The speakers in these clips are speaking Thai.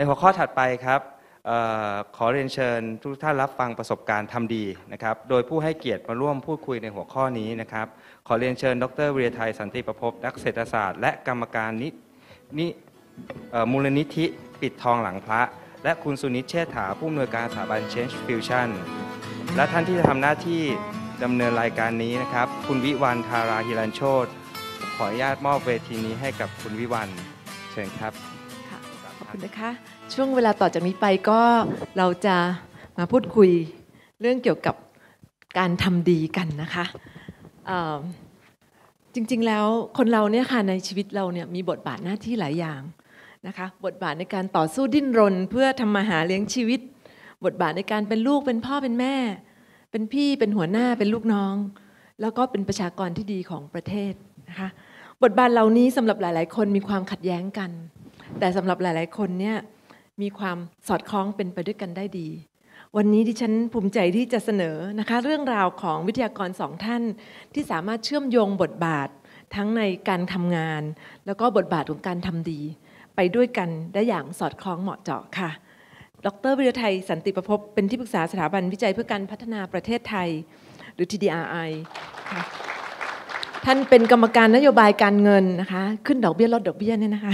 ในหัวข้อถัดไปครับออขอเรียนเชิญทุกท่านรับฟังประสบการณ์ทำดีนะครับโดยผู้ให้เกียรติมาร่วมพูดคุยในหัวข้อนี้นะครับขอเรียนเชิญดรวิรไทยสันติประพบนักเศรษฐศาสตร์และกรรมการนิิมูลนิธิปิดทองหลังพระ และคุณสุนิชเชษฐา ผู้อำนวยการสถาบัน Change Fusion และท่านที่จะทำหน้าที่ดำเนินรายการนี้นะครับคุณวิวันทาราฮิรันโชตขออนุญาตมอบเวทีนี้ให้กับคุณวิวันเชิญครับคุณนะคะช่วงเวลาต่อจากนี้ไปก็เราจะมาพูดคุยเรื่องเกี่ยวกับการทำดีกันนะคะจริงๆแล้วคนเราเนี่ยค่ะในชีวิตเราเนี่ยมีบทบาทหน้าที่หลายอย่างนะคะบทบาทในการต่อสู้ดิ้นรน เพื่อทำมาหาเลี้ยงชีวิต บทบาทในการเป็นลูกเป็นพ่อเป็นแม่ เป็นพี่เป็นหัวหน้าเป็นลูกน้อง แล้วก็เป็นประชากรที่ดีของประเทศนะคะบทบาทเหล่านี้สำหรับหลายๆ คนมีความขัดแย้งกันแต่สำหรับหลาย ๆ คนเนี่ยมีความสอดคล้องเป็นไปด้วยกันได้ดี วันนี้ที่ฉันภูมิใจที่จะเสนอนะคะ เรื่องราวของวิทยากรสองท่าน ที่สามารถเชื่อมโยงบทบาททั้งในการทำงาน แล้วก็บทบาทของการทำดี ไปด้วยกันได้อย่างสอดคล้องเหมาะเจาะค่ะ ดรวิรไทยสันติประพบเป็นที่ปรึกษาสถาบันวิจัยเพื่อการพัฒนาประเทศไทย หรือ TDRI ค่ะท่านเป็นกรรมการนโยบายการเงินนะคะขึ้นดอกเบี้ยลดดอกเบี้ยเนี่ยนะคะ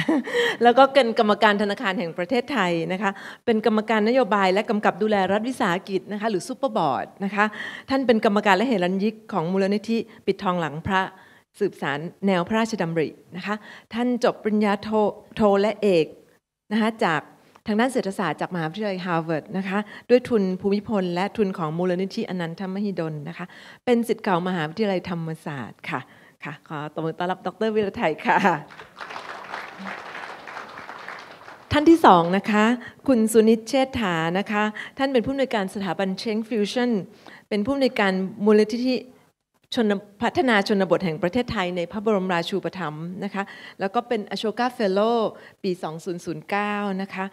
แล้วก็เป็นกรรมการธนาคารแห่งประเทศไทยนะคะเป็นกรรมการนโยบายและกำกับดูแลรัฐวิสาหกิจนะคะหรือซูเปอร์บอร์ดนะคะท่านเป็นกรรมการและเหรัญยิกของมูลนิธิ ปิดทองหลังพระสืบสารแนวพระราชดำรินะคะท่านจบปริญญาโทและเอกนะคะจากทางด้านเศรษฐศาสตร์จากมหาวิทยาลัยฮาร์วาร์ดนะคะด้วยทุนภูมิพลและทุนของมูลนิธิอนันทมหิดลนะคะเป็นสิทธิ์เก่ามหาวิทยาลัยธรรมศาสตร์ค่ะค่ะขอตบมือต้อนรับดรวิรไทยค่ะ ท่านที่สองนะคะคุณสุนิชเชษฐานะคะ ท่านเป็นผู้อำนวยการสถาบันเชงฟิวชั่นเป็นผู้อำนวยการมูลนิธิชนพัฒนาชนบทแห่งประเทศไทยในพระบรมราชูปถัมภ์นะคะ แล้วก็เป็นอโชกาเฟลโลปี 2009 นะคะ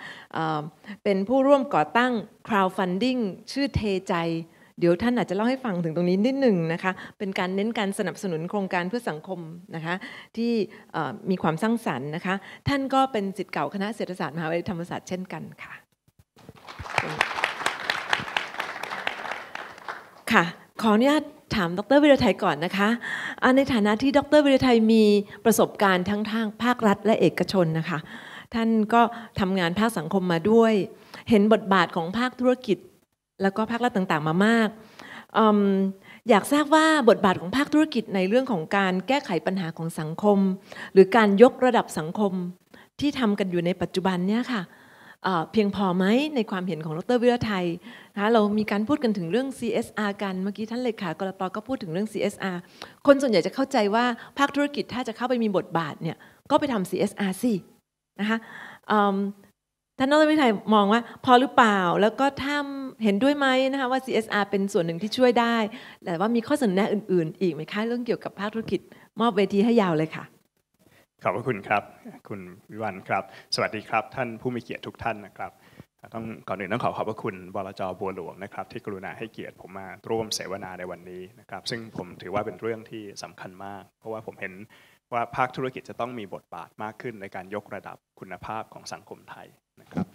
เป็นผู้ร่วมก่อตั้ง crowdfunding ชื่อเทใจ เดี๋ยวท่านอาจจะเล่าให้ฟังถึงตรงนี้นิดหนึ่งนะคะ เป็นการเน้นการสนับสนุนโครงการเพื่อสังคมนะคะ ที่มีความสร้างสรรค์นะคะ ท่านก็เป็นสิทธิ์เก่าคณะเศรษฐศาสตร์ มหาวิทยาลัยธรรมศาสตร์เช่นกันค่ะ ค่ะขออนุญาตถามดรวิรไทยก่อนนะคะในฐานะที่ดรวิรไทยมีประสบการณ์ทั้งทางภาครัฐและเอกชนนะคะ ท่านก็ทำงานภาคสังคมมาด้วย เห็นบทบาทของภาคธุรกิจแล้วก็ภาครัฐต่างๆ มามากออยากทราบว่าบทบาทของภาคธุรกิจในเรื่องของการแก้ไขปัญหาของสังคม หรือการยกระดับสังคมที่ทำกันอยู่ในปัจจุบันเนี่ยค่ะเพียงพอไหมในความเห็นของดรวิรไทยนะคะเรามีการพูดกันถึงเรื่อง CSR กันเมื่อกี้ท่านเลขากรปก็พูดถึงเรื่อง CSR คนส่วนใหญ่จะเข้าใจว่าภาคธุรกิจถ้าจะเข้าไปมีบทบาทเนี่ย ก็ไปทำ CSR สินะคะท่านนรวิทยมองว่าพอหรือเปล่าแล้วก็ถ้าเห็นด้วยไหมนะคะว่า CSR เป็นส่วนหนึ่งที่ช่วยได้ แต่ว่ามีข้อเสนอแนะอื่นๆ อีกไหมคะเรื่องเกี่ยวกับภาคธุรกิจมอบเวทีให้ยาวเลยค่ะขอบพระคุณครับคุณวิวันครับ สวัสดีครับท่านผู้มีเกียรติทุกท่านนะครับต้องก่อนอื่นต้องขอขอบพระคุณบลจบัวหลวงนะครับที่กรุณาให้เกียรติผมมาร่วมเสวนาในวันนี้นะครับซึ่งผมถือว่าเป็นเรื่องที่สำคัญมาก เพราะว่าผมเห็นว่าภาคธุรกิจจะต้องมีบทบาทมากขึ้นในการยกระดับคุณภาพของสังคมไทยนะครับ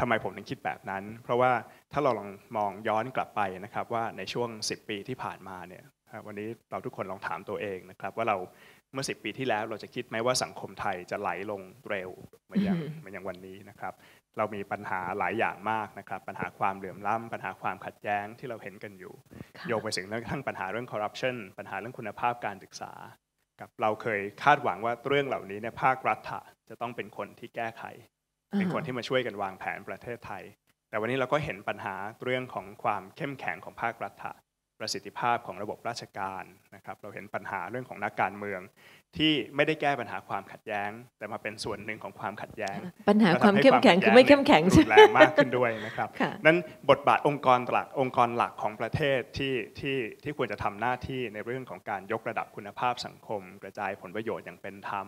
ทำไมผมถึงคิดแบบนั้น เพราะว่าถ้าเราลองมองย้อนกลับไปนะครับว่าในช่วง 10 ปีที่ผ่านมาเนี่ยวันนี้เราทุกคนลองถามตัวเองนะครับว่าเราเมื่อสิปีที่แล้วเราจะคิดไหมว่าสังคมไทยจะไหลลงเร็วมาอย่างมาอย่างวันนี้นะครับเรามีปัญหาหลายอย่างมากนะครับปัญหาความเหลื่อมล้ำปัญหาความขัดแย้งที่เราเห็นกันอยู่โยงไปถึงเรื่องทั้งปัญหาเรื่องคอร์รัปชันปัญหาเรื่องคุณภาพการศึกษา กับเราเคยคาดหวังว่าเรื่องเหล่านี้เนี่ยภาครัฐ จะต้องเป็นคนที่แก้ไข เป็นคนที่มาช่วยกันวางแผนประเทศไทย แต่วันนี้เราก็เห็นปัญหาเรื่องของความเข้มแข็งของภาครัฐประสิทธิภาพของระบบราชการนะครับ เราเห็นปัญหาเรื่องของนักการเมืองที่ไม่ได้แก้ปัญหาความขัดแย้ง แต่มาเป็นส่วนหนึ่งของความขัดแย้ง ปัญหาความเข้มแข็งคือไม่เข้มแข็งรุนแรงมากขึ้นด้วยนะครับนั้นบทบาทองค์กรหลักองค์กรหลักของประเทศที่ที่ที่ควรจะทำหน้าที่ในเรื่องของการยกระดับคุณภาพสังคม กระจายผลประโยชน์อย่างเป็นธรรม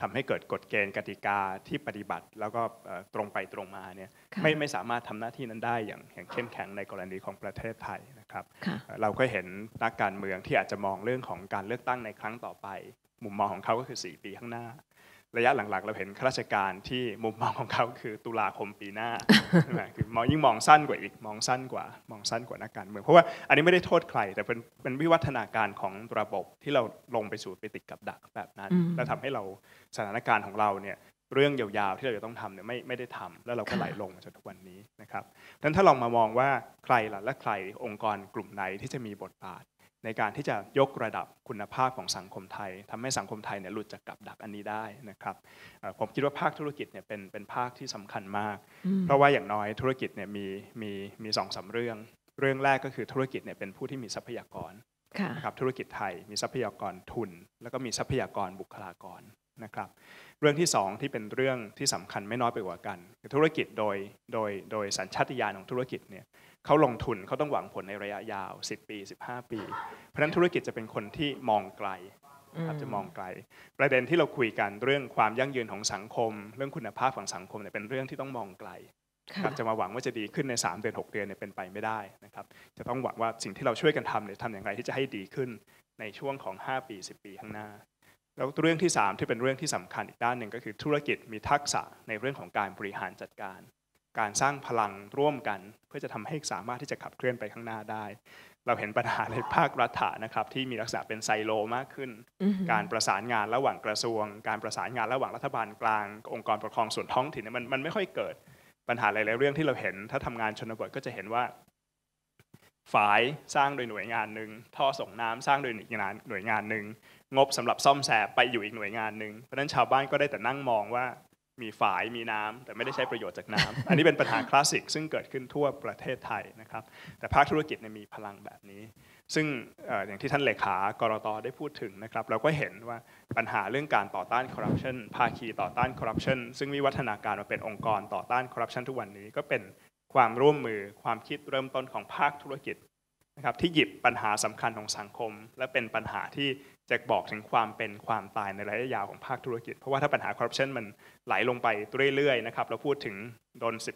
ทำให้เกิดกฎเกณฑ์กติกาที่ปฏิบัติ แล้วก็ตรงไปตรงมาเนี่ยไม่ไม่สามารถทำหน้าที่นั้นได้อย่างอย่างเข้มแข็งในกรณีของประเทศไทยนะครับเราก็เห็นนักการเมืองที่อาจจะมองเรื่องของการเลือกตั้งในครั้งต่อไปมุมมองของเขาก็คือ4ปีข้างหน้า ระยะหลังๆเราเห็นข้าราชการที่มุมมองของเขาคือตุลาคมปีหน้าใช่ไหมคือมองยิ่งมองสั้นกว่าอีกมองสั้นกว่ามองสั้นกว่านักการเมืองเพราะว่าอันนี้ไม่ได้โทษใคร แต่เป็นเป็นวิวัฒนาการของระบบที่เราลงไปสู่ไปติดกับดัก แบบนั้นแล้วทาให้เราสถานการณ์ของเราเนี่ยเรื่องยาวๆที่เราจะต้องทำเนี่ยไม่ไม่ได้ทำแล้วเราก็ไหลลงมาจนทุกวันนี้นะครับดังนั้นถ้าลองมามองว่าใครล่ะและใคร องค์กรกลุ่มไหนที่จะมีบทบาทในการที่จะยกระดับคุณภาพของสังคมไทย ทำให้สังคมไทยเนี่ยหลุดจากกับดักอันนี้ได้นะครับผมคิดว่าภาคธุรกิจเนี่ยเป็นเป็นภาคที่สำคัญมาก เพราะว่าอย่างน้อยธุรกิจเนี่ยมีมีมีสองสาเรื่อง เรื่องแรกก็คือธุรกิจเนี่ยเป็นผู้ที่มีทรัพยากรนะครับธุรกิจไทยมีทรัพยากรทุน แล้วก็มีทรัพยากรบุคลากรนะครับ เรื่องที่ 2 ที่เป็นเรื่องที่สำคัญไม่น้อยไปกว่ากันธุรกิจโดยโดยโดยสัญชาตญาณของธุรกิจเนี่ยเขาลงทุนเขาต้องหวังผลในระยะยาว 10 ปี 15 ปี เพราะนั้นธุรกิจจะเป็นคนที่มองไกลครับจะมองไกล ประเด็นที่เราคุยกันเรื่องความยั่งยืนของสังคม เรื่องคุณภาพของสังคมเนี่ยเป็นเรื่องที่ต้องมองไกลครับจะมาหวังว่าจะดีขึ้นใน3เดือน6เดือนเนี่ยเป็นไปไม่ได้นะครับจะต้องหวังว่าสิ่งที่เราช่วยกันทำเนี่ยทำอย่างไรที่จะให้ดีขึ้นในช่วงของ 5 ปี 10 ปีข้างหน้า แล้วเรื่องที่ 3 ที่เป็นเรื่องที่สำคัญอีกด้านหนึ่งก็คือธุรกิจมีทักษะในเรื่องของการบริหารจัดการการสร้างพลังร่วมกันเพื่อจะทำให้สามารถที่จะขับเคลื่อนไปข้างหน้าได้ เราเห็นปัญหาในภาครัฐานะครับ ที่มีลักษณะเป็นไซโลมากขึ้น การประสานงานระหว่างกระทรวง การประสานงานระหว่างรัฐบาลกลางองค์กรปกครองส่วนท้องถิ่นมันมันไม่ค่อยเกิดปัญหาหลายๆเรื่องที่เราเห็น ถ้าทำงานชนบทก็จะเห็นว่า ฝายสร้างโดยหน่วยงานหนึ่งท่อส่งน้ำสร้างโดยหน่วยงานหน่วยงานหนึ่งงบสำหรับซ่อมแซมไปอยู่อีกหน่วยงานหนึ่งเพราะนั้นชาวบ้านก็ได้แต่นั่งมองว่ามีฝายมีน้ำ แต่ไม่ได้ใช้ประโยชน์จากน้ำ อันนี้เป็นปัญหาคลาสสิกซึ่งเกิดขึ้นทั่วประเทศไทยนะครับแต่ภาคธุรกิจมีพลังแบบนี้ ซึ่งอย่างที่ท่านเลขากรตได้พูดถึงนะครับเราก็เห็นว่าปัญหาเรื่องการต่อต้านคอร์รัปชันภาคีต่อต้านคอร์รัปชันซึ่งวิวัฒนาการมาเป็นองค์กรต่อต้านคอร์รัปชันทุกวันนี้ก็เป็นความร่วมมือความคิดเริ่มต้นของภาคธุรกิจนะครับที่หยิบปัญหาสำคัญของสังคม และเป็นปัญหาที่จะบอกถึงความเป็นความตายในระยะยาวของภาคธุรกิจ เพราะว่าถ้าปัญหาคอร์รัปชันมันไหลลงไปเรื่อย ๆ นะครับ เราพูดถึงโดน 10%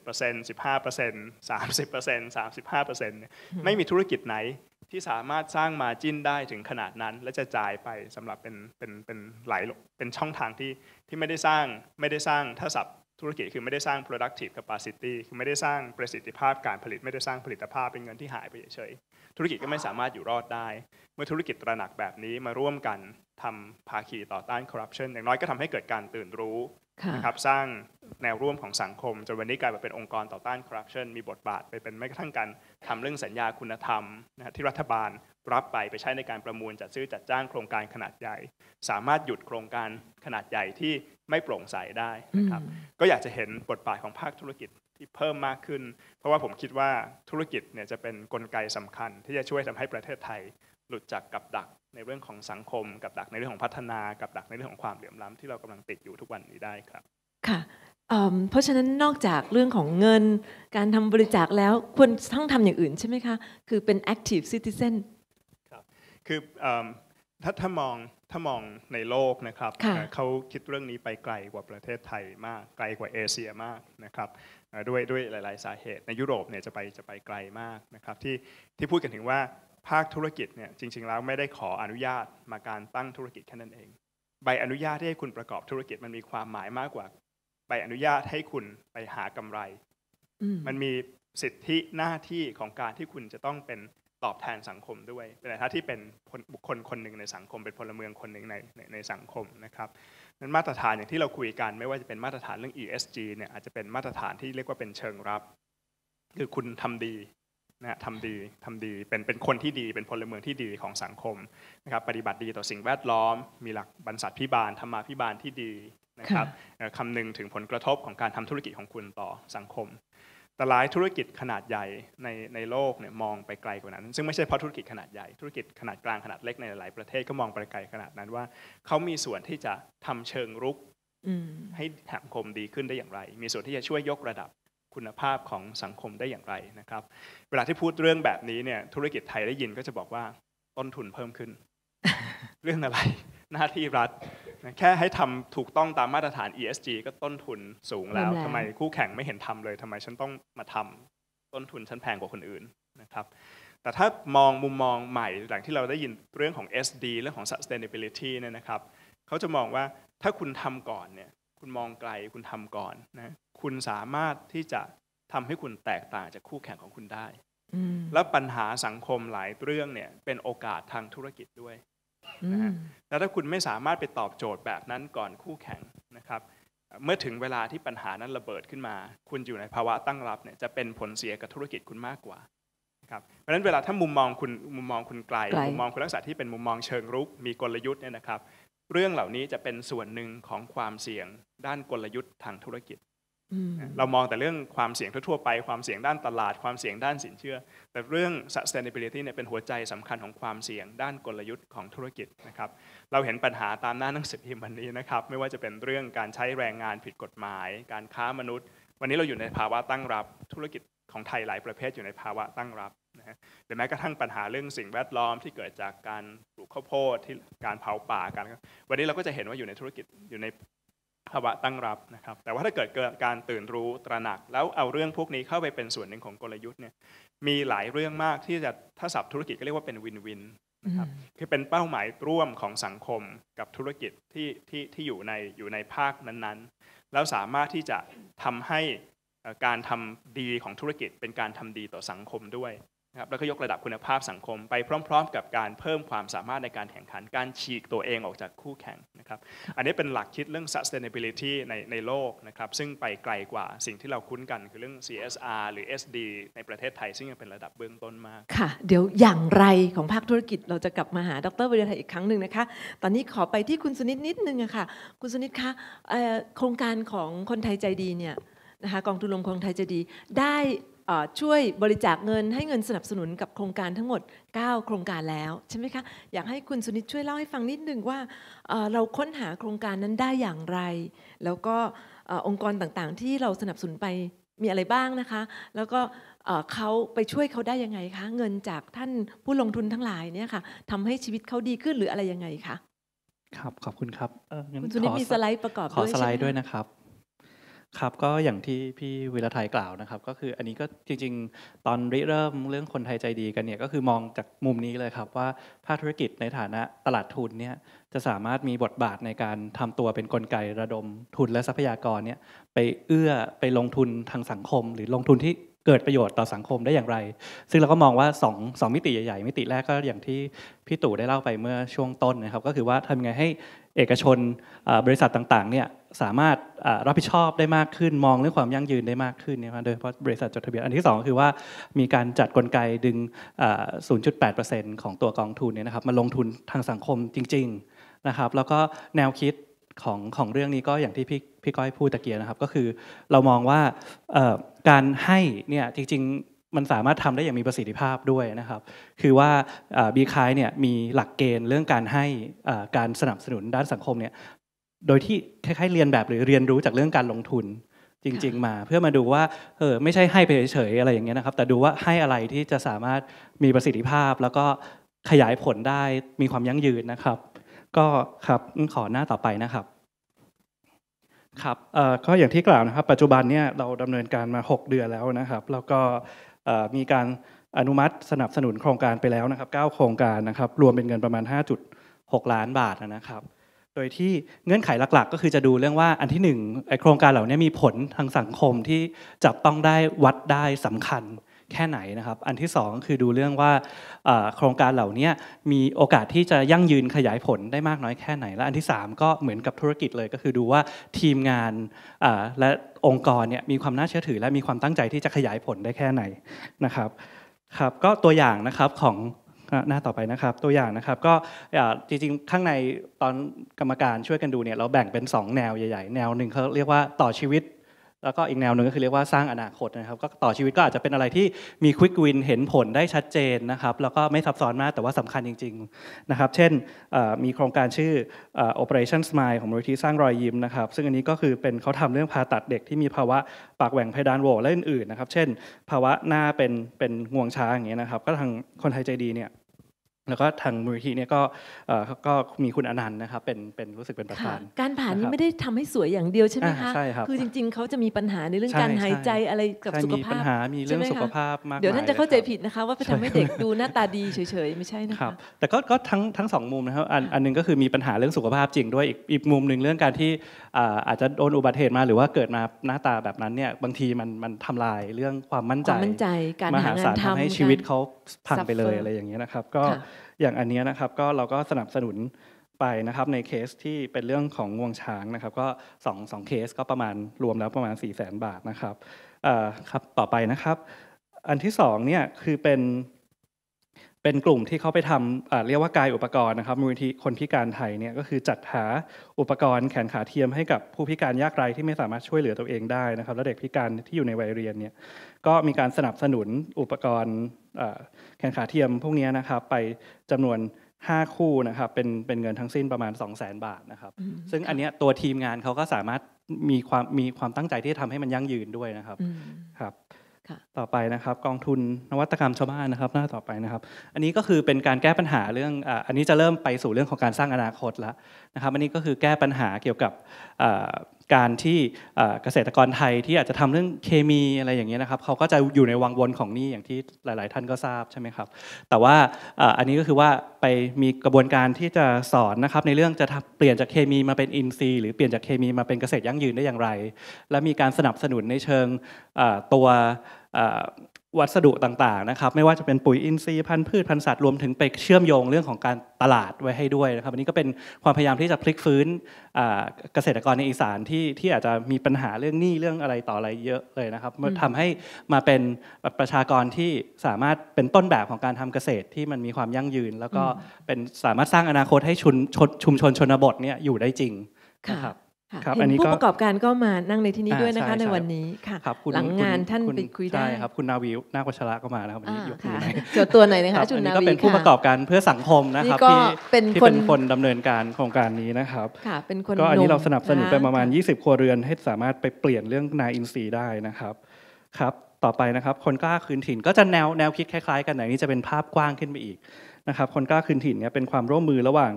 15% 30% 35%ไม่มีธุรกิจไหนที่สามารถสร้างมาจิ้นได้ถึงขนาดนั้น และจะจ่ายไปสำหรับเป็นเป็นเป็นไหลเป็นช่องทางที่ที่ไม่ได้สร้างไม่ได้สร้างถ้าสับธุรกิจคือไม่ได้สร้าง productive capacity คือไม่ได้สร้างประสิทธิภาพการผลิต ไม่ได้สร้างผลิตภาพเป็นเงินที่หายไปเฉยๆ ธุรกิจก็ไม่สามารถอยู่รอดได้ เมื่อธุรกิจตระหนักแบบนี้มาร่วมกัน ทำภาคีต่อต้านคอร์รัปชันอย่างน้อยก็ทำให้เกิดการตื่นรู้นะครับสร้างแนวร่วมของสังคม จนวันนี้กลายมาเป็นองค์กรต่อต้านคอร์รัปชันมีบทบาทไปเป็นแม้กระทั่งการทำเรื่องสัญญาคุณธรรมนะที่รัฐบาล รับไปไปใช้ในการประมูลจัดซื้อจัดจ้างโครงการขนาดใหญ่ สามารถหยุดโครงการขนาดใหญ่ที่ไม่โปร่งใสได้นะครับก็อยากจะเห็นบทบาทของภาคธุรกิจที่เพิ่มมากขึ้น เพราะว่าผมคิดว่าธุรกิจเนี่ยจะเป็นนกลไกสำคัญ ที่จะช่วยทำให้ประเทศไทยหลุดจากกับดักในเรื่องของสังคมกับดักในเรื่องของพัฒนากับดักในเรื่องของความเหลื่อมล้ำที่เรากำลังติดอยู่ทุกวันนี้ได้ครับค่ะเพราะฉะนั้นนอกจากเรื่องของเงิน การทำบริจาคแล้วควรทั้งทำอย่างอื่นใช่ไหมคะ คือเป็น active citizen ครับคือถ้าถ้ามองถ้ามองในโลกนะครับเขาคิดเรื่องนี้ไปไกลกว่าประเทศไทยมากไกลกว่าเอเชียมากนะครับด้วยด้วยหลาย ๆสาเหตุในยุโรปเนี่ยจะไปจะไปไกลมากนะครับ ที่ที่พูดกันถึงว่าภาคธุรกิจเนี่ยจริงๆแล้วไม่ได้ขออนุญาตมาการตั้งธุรกิจแค่นั้นเอง ใบอนุญาตที่ให้คุณประกอบธุรกิจมันมีความหมายมากกว่า ใบอนุญาตให้คุณไปหากำไร มันมีสิทธิหน้าที่ของการที่คุณจะต้องเป็นตอบแทนสังคมด้วยเป็นอะไรที่เป็นบุคคลคนหนึ่งในสังคม เป็นพลเมืองคนหนึ่งในในในสังคมนะครับนั้นมาตรฐานอย่างที่เราคุยกันไม่ว่าจะเป็นมาตรฐานเรื่อง ESG เนี่ยอาจจะเป็นมาตรฐานที่เรียกว่าเป็นเชิงรับคือคุณทำดีนะทำดีทำดีเป็นเป็นคนที่ดีเป็นพลเมืองที่ดีของสังคมนะครับปฏิบัติดีต่อสิ่งแวดล้อมมีหลักบรรษัทพิบาลธรรมาพิบาลที่ดีนะครับคำนึงถึงผลกระทบของการทำธุรกิจของคุณต่อสังคมแต่หลายธุรกิจขนาดใหญ่ในในโลกเนี่ยมองไปไกลกว่านั้นซึ่งไม่ใช่เพราะธุรกิจขนาดใหญ่ธุรกิจขนาดกลางขนาดเล็กในหลายประเทศก็มองไปไกลขนาดนั้นว่าเขามีส่วนที่จะทำเชิงรุกให้สังคมดีขึ้นได้อย่างไร มีส่วนที่จะช่วยยกระดับคุณภาพของสังคมได้อย่างไรนะครับ เวลาที่พูดเรื่องแบบนี้เนี่ย ธุรกิจไทยได้ยินก็จะบอกว่าต้นทุนเพิ่มขึ้น เรื่องอะไรหน้าที่รัฐแค่ให้ทำถูกต้องตามมาตรฐาน ESG ก็ต้นทุนสูงแล้วทำไมคู่แข่งไม่เห็นทำเลย ทำไมฉันต้องมาทำต้นทุนฉันแพงกว่าคนอื่นนะครับ แต่ถ้ามองมุมมองใหม่หลังที่เราได้ยินเรื่องของ SD เรื่องของ sustainability เนี่ยนะครับเขาจะมองว่าถ้าคุณทำก่อนเนี่ยคุณมองไกลคุณทำก่อนนะคุณสามารถที่จะทำให้คุณแตกต่างจากคู่แข่งของคุณได้แล้วปัญหาสังคมหลายเรื่องเนี่ยเป็นโอกาสทางธุรกิจด้วยนะฮะแล้วถ้าคุณไม่สามารถไปตอบโจทย์แบบนั้นก่อนคู่แข่งนะครับ เมื่อถึงเวลาที่ปัญหานั้นระเบิดขึ้นมา คุณอยู่ในภาวะตั้งรับเนี่ยจะเป็นผลเสียกับธุรกิจคุณมากกว่าครับเพราะฉะนั้นเวลาถ้ามุมมองคุณมุมมองคุณไกลมุมมองคุณลักษณะที่เป็นมุมมองเชิงรุกมีกลยุทธ์เนี่ยนะครับเรื่องเหล่านี้จะเป็นส่วนหนึ่งของความเสี่ยง ด้านกลยุทธ์ทางธุรกิจ เรามองแต่เรื่องความเสี่ยงทั่วไป ความเสี่ยงด้านตลาด ความเสี่ยงด้านสินเชื่อ แต่เรื่อง sustainability เนี่ยเป็นหัวใจสำคัญของความเสี่ยง ด้านกลยุทธ์ของธุรกิจนะครับ เราเห็นปัญหาตามหน้าหนังสือพิมพ์วันนี้นะครับ ไม่ว่าจะเป็นเรื่องการใช้แรงงานผิดกฎหมาย การค้ามนุษย์ วันนี้เราอยู่ในภาวะตั้งรับ ธุรกิจของไทยหลายประเภทอยู่ในภาวะตั้งรับะหรือแม้กระทั่งปัญหาเรื่องสิ่งแวดล้อมที่เกิดจากการปลูกข้าวโพดที่การเผาป่ากัน วันนี้เราก็จะเห็นว่าอยู่ในธุรกิจอยู่ในภาวะตั้งรับนะครับ แต่ว่าถ้าเกิดเกิดการตื่นรู้ตระหนัก แล้วเอาเรื่องพวกนี้เข้าไปเป็นส่วนหนึ่งของกลยุทธ์เนี่ยมีหลายเรื่องมากที่จะถ้าศัพท์ธุรกิจก็เรียกว่าเป็นวินวินนะครับคือเป็นเป้าหมายร่วมของสังคม กับธุรกิจที่ที่ที่อยู่ในอยู่ในภาคนั้นๆ แล้วสามารถที่จะทำให้การทำดีของธุรกิจเป็นการทำดีต่อสังคมด้วยนะครับแล้วก็ยกระดับคุณภาพสังคมไปพร้อมๆกับการเพิ่มความสามารถในการแข่งขันการฉีกตัวเองออกจากคู่แข่งนะครับ อันนี้เป็นหลักคิดเรื่อง sustainability ในในโลกนะครับ ซึ่งไปไกลกว่าสิ่งที่เราคุ้นกันคือเรื่อง CSR หรือ SD ในประเทศไทยซึ่งยังเป็นระดับเบื้องต้นมากค่ะเดี๋ยวอย่างไรของภาคธุรกิจเราจะกลับมาหาดรวิรไทยอีกครั้งหนึ่งนะคะ ตอนนี้ขอไปที่คุณสุนิดนิดนึงอะค่ะ คุณสุนิดคะโครงการของคนไทยใจดีเนี่ยนะคะกองทุนลงคงไทยจะดีได้ช่วยบริจาคเงินให้เงินสนับสนุนกับโครงการทั้งหมด 9 โครงการแล้วใช่ไหมคะ อยากให้คุณสุนิตช่วยเล่าให้ฟังนิดนึง ว่า เราค้นหาโครงการนั้นได้อย่างไร แล้วก็องค์กรต่างๆ ที่เราสนับสนุนไปมีอะไรบ้างนะคะ แล้วก็เขาไปช่วยเขาได้ยังไงคะ เงินจากท่านผู้ลงทุนทั้งหลายเนี่ยค่ะทำให้ชีวิตเขาดีขึ้นหรืออะไรยังไงคะ ครับ ขอบคุณครับคุณสุนิตมีสไลด์ประกอบขอสไลด์ด้วยนะครับครับก็อย่างที่พี่วิรไทยกล่าวนะครับ ก็คืออันนี้ก็จริงๆตอนริเริ่มเรื่องคนไทยใจดีกันเนี่ยก็คือมองจากมุมนี้เลยครับ ว่าภาคธุรกิจในฐานะตลาดทุนเนี่ยจะสามารถมีบทบาทในการทำตัวเป็นนกลไกระดมทุนและทรัพยากรเนี่ยไปเอื้อไปลงทุนทางสังคม หรือลงทุนที่เกิดประโยชน์ต่อสังคมได้อย่างไร ซึ่งเราก็มองว่า2อสมิติใหญ่ๆมิติแรกก็อย่างที่พี่ตู่ได้เล่าไปเมื่อช่วงต้นนะครับก็คือว่าทำไงให้เอกชนบริษัทต่างๆเนี่ยสามารถรับผิดชอบได้มากขึ้นมองเรื่องความยั่งยืนได้มากขึ้นนะครับโดยเฉพาะบริษัทจดทะเบียนอันที่2คือว่ามีการจัดกลไกดึง 0.8%ของตัวกองทุนเนี่ยนะครับมาลงทุนทางสังคมจริงๆนะครับ แล้วก็แนวคิดของของเรื่องนี้ก็อย่างที่พี่พี่ก้อยพูดตะเกียนะครับก็คือเรามองว่าการให้เนี่ยจริงๆมันสามารถทำได้อย่างมีประสิทธิภาพด้วยนะครับ คือว่าบีคายเนี่ยมีหลักเกณฑ์เรื่องการให้การสนับสนุนด้านสังคมเนี่ยโดยที่คล้ายๆเรียนแบบหรือเรียนรู้จากเรื่องการลงทุนจริง ๆ มาเพื่อมาดูว่าเออไม่ใช่ให้ไปเฉยๆอะไรอย่างเงี้ยนะครับ แต่ดูว่าให้อะไรที่จะสามารถมีประสิทธิภาพแล้วก็ขยายผลได้ มีความยั่งยืนนะครับ ก็ครับขอหน้าต่อไปนะครับครับก็อย่างที่กล่าวนะครับ ปัจจุบันเนี่ยเราดำเนินการมา 6 เดือนแล้วนะครับ แล้วก็มีการอนุมัติสนับสนุนโครงการไปแล้วนะครับ 9 โครงการนะครับ รวมเป็นเงินประมาณ 5.6 ล้านบาทนะครับโดยที่เงื่อนไขหลักๆ ก็คือจะดูเรื่องว่าอันที่หนึ่งโครงการเหล่านี้มีผลทางสังคมที่จับต้องได้วัดได้สำคัญแค่ไหนนะครับ อันที่2ก็คือดูเรื่องว่าโครงการเหล่านี้มีโอกาสที่จะยั่งยืนขยายผลได้มากน้อยแค่ไหน และอันที่ 3 ก็เหมือนกับธุรกิจเลยก็คือดูว่าทีมงานและองค์กรเนี่ยมีความน่าเชื่อถือและมีความตั้งใจที่จะขยายผลได้แค่ไหนนะครับครับก็ตัวอย่างนะครับของหน้าต่อไปนะครับตัวอย่างนะครับก็จริงๆข้างในตอนกรรมการช่วยกันดูเนี่ยเราแบ่งเป็น 2 แนวใหญ่ๆแนวหนึ่งเขาเรียกว่าต่อชีวิต แล้วก็อีกแนวหนึ่งก็คือเรียกว่าสร้างอนาคตนะครับก็ต่อชีวิตก็อาจจะเป็นอะไรที่มีควิกวินเห็นผลได้ชัดเจนนะครับแล้วก็ไม่ซับซ้อนมากแต่ว่าสำคัญจริงๆนะครับเช่นมีโครงการชื่อ Operation Smile ของมูลษัทสร้างรอยยิ้มนะครับซึ่งอันนี้ก็คือเป็นเขาทำเรื่องผ่าตัดเด็กที่มีภาวะปากแหว่งเพดานโหว่และอื่นๆนะครับเช่น ภาวะหน้าเป็นเป็นงวงช้างอย่างเงี้ยนะครับก็ทางคนไทยใจดีเนี่ยแล้วก็ทางมูลนิธิเนี่ยก็ก็มีคุณอนันต์นะครับเป็นเป็นรู้สึกเป็นประธาน การผ่านนี่ไม่ได้ทำให้สวยอย่างเดียวใช่ไหมคะใช่ครับคือจริง ๆเขาจะมีปัญหาในเรื่องการหายใจอะไรกับสุขภาพมีปัญหามีเรื่องสุขภาพมากเดี๋ยวท่านจะเข้าใจผิดนะคะว่าไปทำให้เด็กดูหน้าตาดีเฉยๆ ไม่ใช่นะครับ แต่ก็ก็ทั้งทั้งสองมุมนะครับอันอันนึงก็คือมีปัญหาเรื่องสุขภาพจริงด้วยอีกอีกมุมหนึ่งเรื่องการที่อาจจะโดนอุบัติเหตุมา หรือว่าเกิดมาหน้าตาแบบนั้นเนี่ยบางทีมันมันทำลายเรื่องความมั่นใจมหาศาลทำให้ชีวิตเขาพังไปเลยอะไรอย่างเงี้ยนะครับก็อย่างอันนี้นะครับก็เราก็สนับสนุนไปนะครับในเคสที่เป็นเรื่องของงวงช้างนะครับก็2 2เคสก็ประมาณรวมแล้วประมาณ 4 0 0 0 0บาทนะครับครับต่อไปนะครับ อันที่2เนี่ยคือเป็น เป็นกลุ่มที่เขาไปทำเรียกว่ากายอุปกรณ์นะครับมูลนิธิคนพิการไทยเนี่ยก็คือจัดหา อุปกรณ์แขนขาเทียม ให้กับผู้พิการยากไร้ที่ไม่สามารถช่วยเหลือตัวเองได้นะครับ และเด็กพิการที่อยู่ในวัยเรียนเนี่ยก็มีการสนับสนุนอุปกรณ์แขนขาเทียมพวกนี้นะครับ ไปจำนวน 5 คู่นะครับเป็นเป็นเงินทั้งสิ้นประมาณ2 0 0แสนบาทนะครับ ซึ่งอันนี้ตัวทีมงานเขาก็สามารถมีความมีความตั้งใจที่จะทำให้มันยั่งยืนด้วยนะครับครับต่อไปนะครับ กองทุนนวัตกรรมชาวบ้านนะครับ หน้าต่อไปนะครับ อันนี้ก็คือเป็นการแก้ปัญหาเรื่องอันนี้จะเริ่มไปสู่เรื่องของการสร้างอนาคตแล้วนะครับ อันนี้ก็คือแก้ปัญหาเกี่ยวกับการที่เกษตรกรไทยที่อาจจะทำเรื่องเคมีอะไรอย่างเงี้ยนะครับเขาก็จะอยู่ในวังวนของนี่อย่างที่หลาย ๆ ท่านก็ทราบใช่ไหมครับแต่ว่าอันนี้ก็คือว่าไปมีกระบวนการที่จะสอนนะครับในเรื่องจะเปลี่ยนจากเคมีมาเป็นอินทรีย์หรือเปลี่ยนจากเคมีมาเป็นเกษตรยั่งยืนได้อย่างไร และมีการสนับสนุนในเชิงตัววัสดุต่างๆนะครับไม่ว่าจะเป็นปุ๋ยอินทรีย์พันธุ์พืชพันธุ์สัตว์รวมถึงไปเชื่อมโยงเรื่องของการตลาดไว้ให้ด้วยนะครับ อันนี้ก็เป็นความพยายามที่จะพลิกฟื้นเกษตรกรในอีสานที่ที่อาจจะมีปัญหาเรื่องหนี้เรื่องอะไรต่ออะไรเยอะเลยนะครับทำให้มาเป็นประชากรที่สามารถเป็นต้นแบบของการทำเกษตรที่มันมีความยั่งยืน แล้วก็เป็นสามารถสร้างอนาคตให้ชุมชนชนบทเนี่ยอยู่ได้จริงนะครับครับอันนี้ผู้ประกอบการก็มานั่งในที่นี้ด้วยนะคะในวันนี้ค่ะหลังงานท่านไปคุยได้ครับคุณนาวีนาควชระก็มานะครับวันนี้ยกมนเจาตัวไหนนะคะจุนนาวีก็เป็นผู้ประกอบการเพื่อสังคมนะครับที่เป็นคนดำเนินการโครงการนี้นะครับค่ะเป็นคนก็อันนี้เราสนับสนุนไปประมาณ 20ครัวเรือนให้สามารถไปเปลี่ยนเรื่องนายอินทรีย์ได้นะครับครับ ต่อไปนะครับ คนกล้าคืนถิ่น ก็จะแนวแนวคิดคล้ายๆกันไหนนี้จะเป็นภาพกว้างขึ้นไปอีกนะครับ คนกล้าคืนถิ่นเนี่ยเป็นความร่วมมือระหว่าง